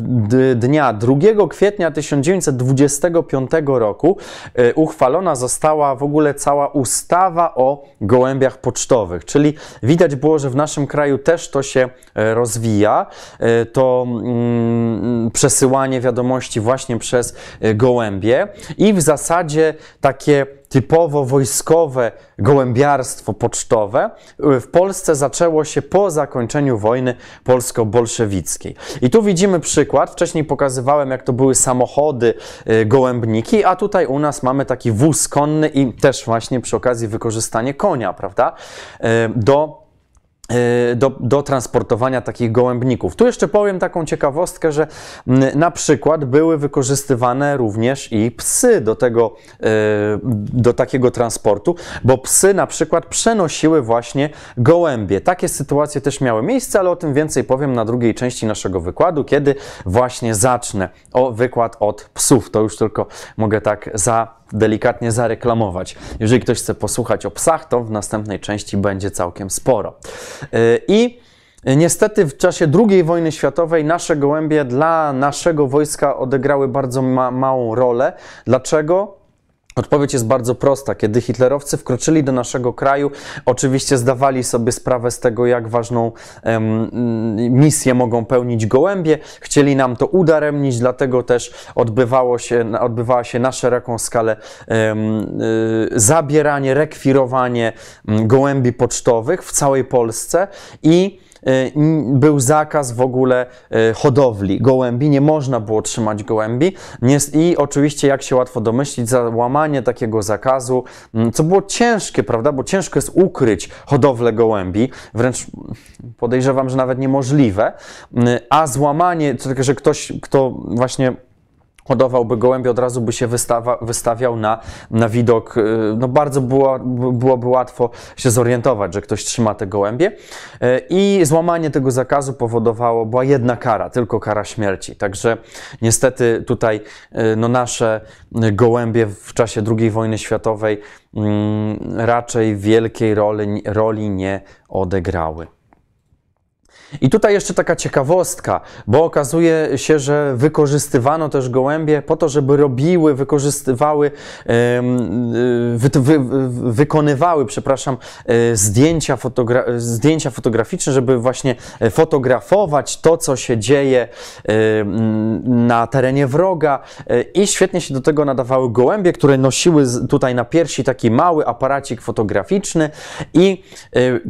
dnia 2 kwietnia 1925 roku e, uchwalona została w ogóle cała ustawa o gołębiach pocztowych, czyli widać było, że w naszym kraju też to się rozwija, to mm, przesyłanie wiadomości właśnie przez gołębie i w zasadzie takie typowo wojskowe gołębiarstwo pocztowe y, w Polsce zaczęło się po zakończeniu wojny polsko-bolszewickiej. I tu widzimy przykład. Wcześniej pokazywałem, jak to były samochody, y, gołębniki, a tutaj u nas mamy taki wóz konny i też właśnie przy okazji wykorzystanie konia, prawda, y, do Y, do, do, transportowania takich gołębników. Tu jeszcze powiem taką ciekawostkę, że mm, na przykład były wykorzystywane również i psy do tego, y, do takiego transportu, bo psy na przykład przenosiły właśnie gołębie. Takie sytuacje też miały miejsce, ale o tym więcej powiem na drugiej części naszego wykładu, kiedy właśnie zacznę o wykład od psów. To już tylko mogę tak za delikatnie zareklamować. Jeżeli ktoś chce posłuchać o psach, to w następnej części będzie całkiem sporo. Y, I Niestety w czasie II wojny światowej nasze gołębie dla naszego wojska odegrały bardzo ma małą rolę. Dlaczego? Odpowiedź jest bardzo prosta. Kiedy hitlerowcy wkroczyli do naszego kraju, oczywiście zdawali sobie sprawę z tego, jak ważną em, misję mogą pełnić gołębie. Chcieli nam to udaremnić, dlatego też odbywało się, odbywała się na szeroką skalę em, y, zabieranie, rekwirowanie gołębi pocztowych w całej Polsce i E, był zakaz w ogóle e, hodowli gołębi, nie można było trzymać gołębi i oczywiście, jak się łatwo domyślić, załamanie takiego zakazu, co było ciężkie, prawda, bo ciężko jest ukryć hodowlę gołębi, wręcz podejrzewam, że nawet niemożliwe, a złamanie, to tylko że ktoś, kto właśnie hodowałby gołębie, od razu by się wystawa, wystawiał na, na widok. Y, no bardzo było, byłoby łatwo się zorientować, że ktoś trzyma te gołębie. Y, I złamanie tego zakazu powodowało, była jedna kara, tylko kara śmierci. Także niestety tutaj y, no nasze gołębie w czasie II wojny światowej mm, raczej wielkiej roli, roli nie odegrały. I tutaj jeszcze taka ciekawostka, bo okazuje się, że wykorzystywano też gołębie po to, żeby robiły, wykorzystywały, y, wy, wy, wykonywały, przepraszam, e, zdjęcia, fotogra zdjęcia fotograficzne, żeby właśnie e, fotografować to, co się dzieje e, na terenie wroga i świetnie się do tego nadawały gołębie, które nosiły tutaj na piersi taki mały aparacik fotograficzny i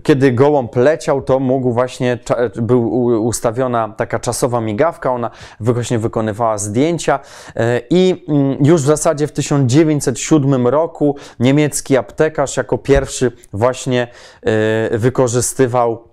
kiedy gołąb leciał, to mógł właśnie był ustawiona taka czasowa migawka, ona właśnie wykonywała zdjęcia e, i mm, już w zasadzie w 1907 roku niemiecki aptekarz jako pierwszy właśnie e, wykorzystywał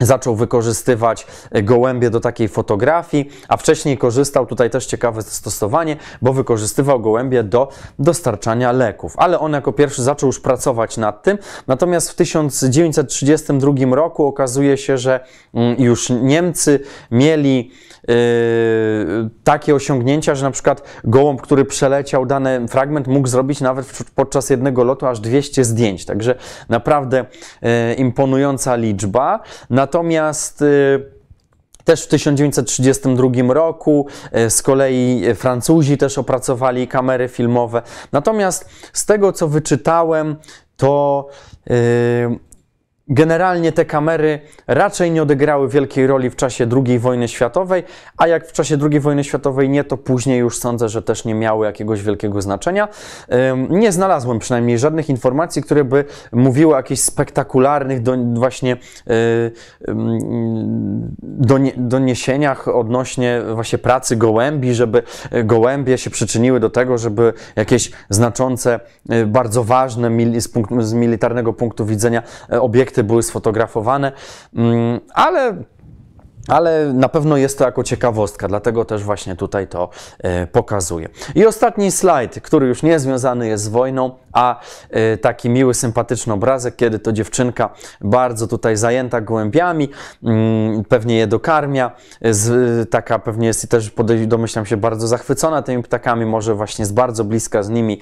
zaczął wykorzystywać e, gołębie do takiej fotografii, a wcześniej korzystał, tutaj też ciekawe zastosowanie, bo wykorzystywał gołębie do dostarczania leków. Ale on jako pierwszy zaczął już pracować nad tym, natomiast w 1932 roku okazuje się, że mm, już Niemcy mieli e, takie osiągnięcia, że na przykład gołąb, który przeleciał dany fragment, mógł zrobić nawet podczas jednego lotu aż 200 zdjęć, także naprawdę e, imponująca liczba. Na Natomiast y, też w 1932 roku y, z kolei y, Francuzi też opracowali kamery filmowe. Natomiast z tego co wyczytałem, to yy, Generalnie te kamery raczej nie odegrały wielkiej roli w czasie II wojny światowej, a jak w czasie II wojny światowej nie, to później już sądzę, że też nie miały jakiegoś wielkiego znaczenia. Nie znalazłem przynajmniej żadnych informacji, które by mówiły o jakichś spektakularnych do, właśnie y, doniesieniach odnośnie właśnie pracy gołębi, żeby gołębie się przyczyniły do tego, żeby jakieś znaczące, y, bardzo ważne z, punktu, z militarnego punktu widzenia e, obiekty były sfotografowane, mm, ale ale na pewno jest to jako ciekawostka, dlatego też właśnie tutaj to e, pokazuję. I ostatni slajd, który już nie związany jest z wojną, a e, taki miły, sympatyczny obrazek, kiedy to dziewczynka bardzo tutaj zajęta gołębiami, mm, pewnie je dokarmia, e, taka pewnie jest też, domyślam się, bardzo zachwycona tymi ptakami, może właśnie z bardzo bliska z nimi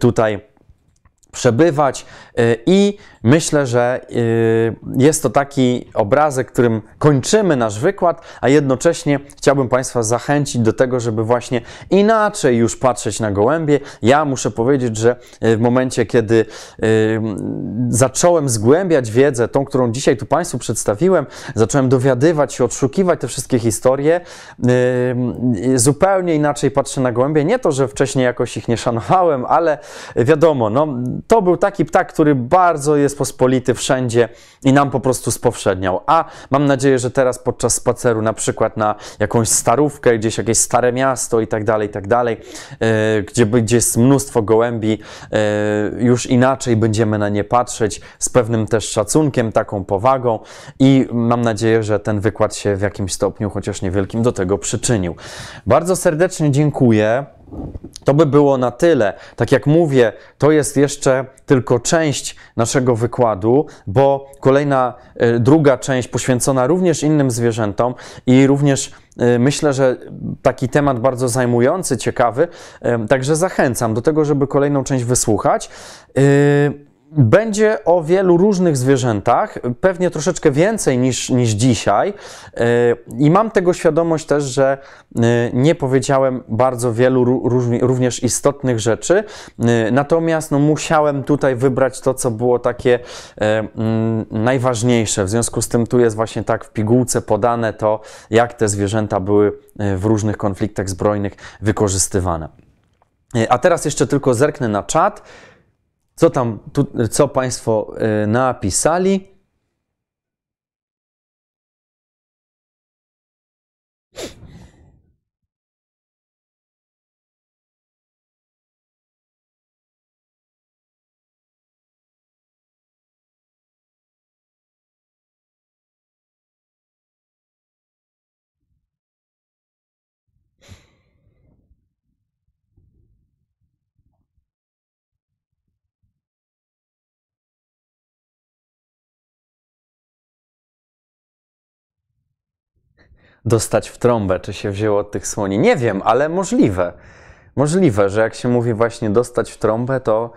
tutaj przebywać y, i myślę, że y, jest to taki obrazek, którym kończymy nasz wykład, a jednocześnie chciałbym Państwa zachęcić do tego, żeby właśnie inaczej już patrzeć na gołębie. Ja muszę powiedzieć, że y, w momencie, kiedy zacząłem zgłębiać wiedzę, tą, którą dzisiaj tu Państwu przedstawiłem, zacząłem dowiadywać się, odszukiwać te wszystkie historie, zupełnie inaczej patrzę na gołębie. Nie to, że wcześniej jakoś ich nie szanowałem, ale wiadomo, no, to był taki ptak, który bardzo jest pospolity wszędzie i nam po prostu spowszedniał. A mam nadzieję, że teraz podczas spaceru na przykład na jakąś starówkę, gdzieś jakieś stare miasto i tak dalej, i tak dalej, e, gdzie, jest mnóstwo gołębi, e, już inaczej będziemy na nie patrzeć z pewnym też szacunkiem, taką powagą i mam nadzieję, że ten wykład się w jakimś stopniu, chociaż niewielkim, do tego przyczynił. Bardzo serdecznie dziękuję. To by było na tyle. Tak jak mówię, to jest jeszcze tylko część naszego wykładu, bo kolejna, e, druga część poświęcona również innym zwierzętom i również e, myślę, że taki temat bardzo zajmujący, ciekawy. E, także zachęcam do tego, żeby kolejną część wysłuchać będzie o wielu różnych zwierzętach, pewnie troszeczkę więcej niż, niż dzisiaj. Y, I mam tego świadomość też, że y, nie powiedziałem bardzo wielu również istotnych rzeczy. Y, natomiast no, musiałem tutaj wybrać to, co było takie mm, najważniejsze. W związku z tym tu jest właśnie tak w pigułce podane to, jak te zwierzęta były w różnych konfliktach zbrojnych wykorzystywane. A teraz jeszcze tylko zerknę na czat co tam, tu, co Państwo y, napisali. dostać w trąbę, czy się wzięło od tych słoni. Nie wiem, ale możliwe. Możliwe, że jak się mówi właśnie dostać w trąbę, to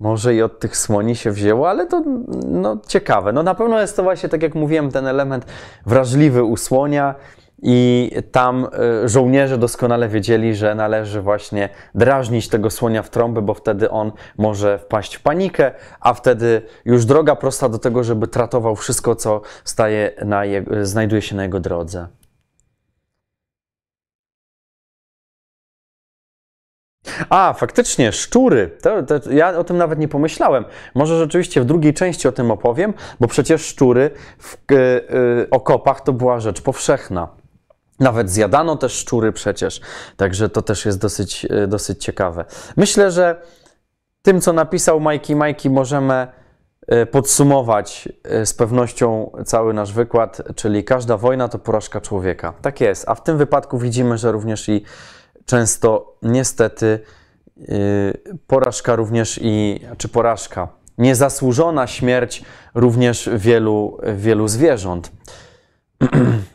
może i od tych słoni się wzięło, ale to no, ciekawe. No na pewno jest to właśnie, tak jak mówiłem, ten element wrażliwy u słonia i tam e, żołnierze doskonale wiedzieli, że należy właśnie drażnić tego słonia w trąbę, bo wtedy on może wpaść w panikę, a wtedy już droga prosta do tego, żeby tratował wszystko, co staje na je, znajduje się na jego drodze. A, faktycznie, szczury. To, to, ja o tym nawet nie pomyślałem. Może rzeczywiście w drugiej części o tym opowiem, bo przecież szczury w y, y, okopach to była rzecz powszechna. Nawet zjadano też szczury przecież. Także to też jest dosyć, y, dosyć ciekawe. Myślę, że tym, co napisał Majki Majki, możemy podsumować z pewnością cały nasz wykład, czyli każda wojna to porażka człowieka. Tak jest, a w tym wypadku widzimy, że również i często niestety y, porażka również i, czy porażka, niezasłużona śmierć również wielu, wielu zwierząt.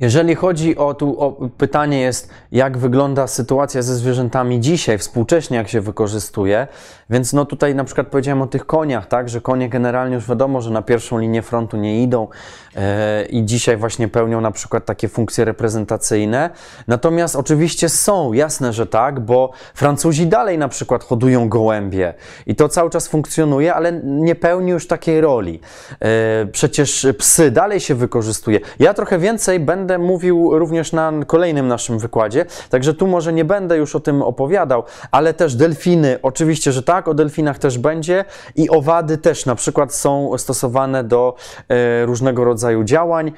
Jeżeli chodzi o tu o pytanie jest, jak wygląda sytuacja ze zwierzętami dzisiaj, współcześnie, jak się wykorzystuje, więc no tutaj na przykład powiedziałem o tych koniach, tak, że konie generalnie już wiadomo, że na pierwszą linię frontu nie idą e, i dzisiaj właśnie pełnią na przykład takie funkcje reprezentacyjne. Natomiast oczywiście są, jasne, że tak, bo Francuzi dalej na przykład hodują gołębie i to cały czas funkcjonuje, ale nie pełni już takiej roli. E, przecież psy dalej się wykorzystuje. Ja trochę więcej będę będę mówił również na kolejnym naszym wykładzie, także tu może nie będę już o tym opowiadał, ale też delfiny, oczywiście, że tak, o delfinach też będzie i owady też na przykład są stosowane do e, różnego rodzaju działań,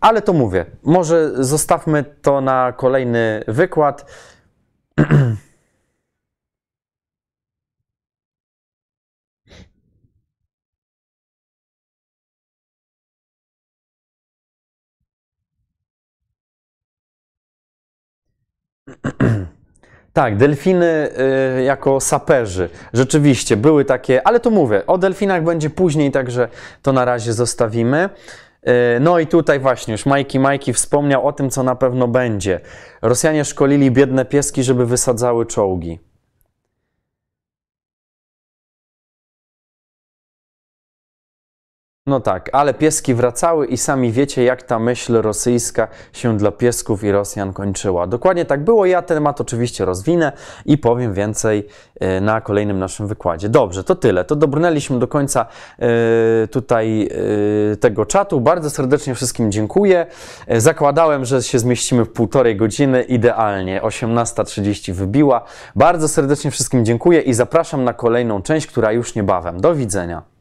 ale to mówię, może zostawmy to na kolejny wykład. Tak, delfiny y, jako saperzy. Rzeczywiście, były takie, ale to mówię, o delfinach będzie później, także to na razie zostawimy. Y, no i tutaj właśnie już Majki Majki wspomniał o tym, co na pewno będzie. Rosjanie szkolili biedne pieski, żeby wysadzały czołgi. No tak, ale pieski wracały i sami wiecie, jak ta myśl rosyjska się dla piesków i Rosjan kończyła. Dokładnie tak było. Ja temat oczywiście rozwinę i powiem więcej e, na kolejnym naszym wykładzie. Dobrze, to tyle. To dobrnęliśmy do końca e, tutaj e, tego czatu. Bardzo serdecznie wszystkim dziękuję. Zakładałem, że się zmieścimy w półtorej godziny. Idealnie. 18.30 wybiła. Bardzo serdecznie wszystkim dziękuję i zapraszam na kolejną część, która już niebawem. Do widzenia.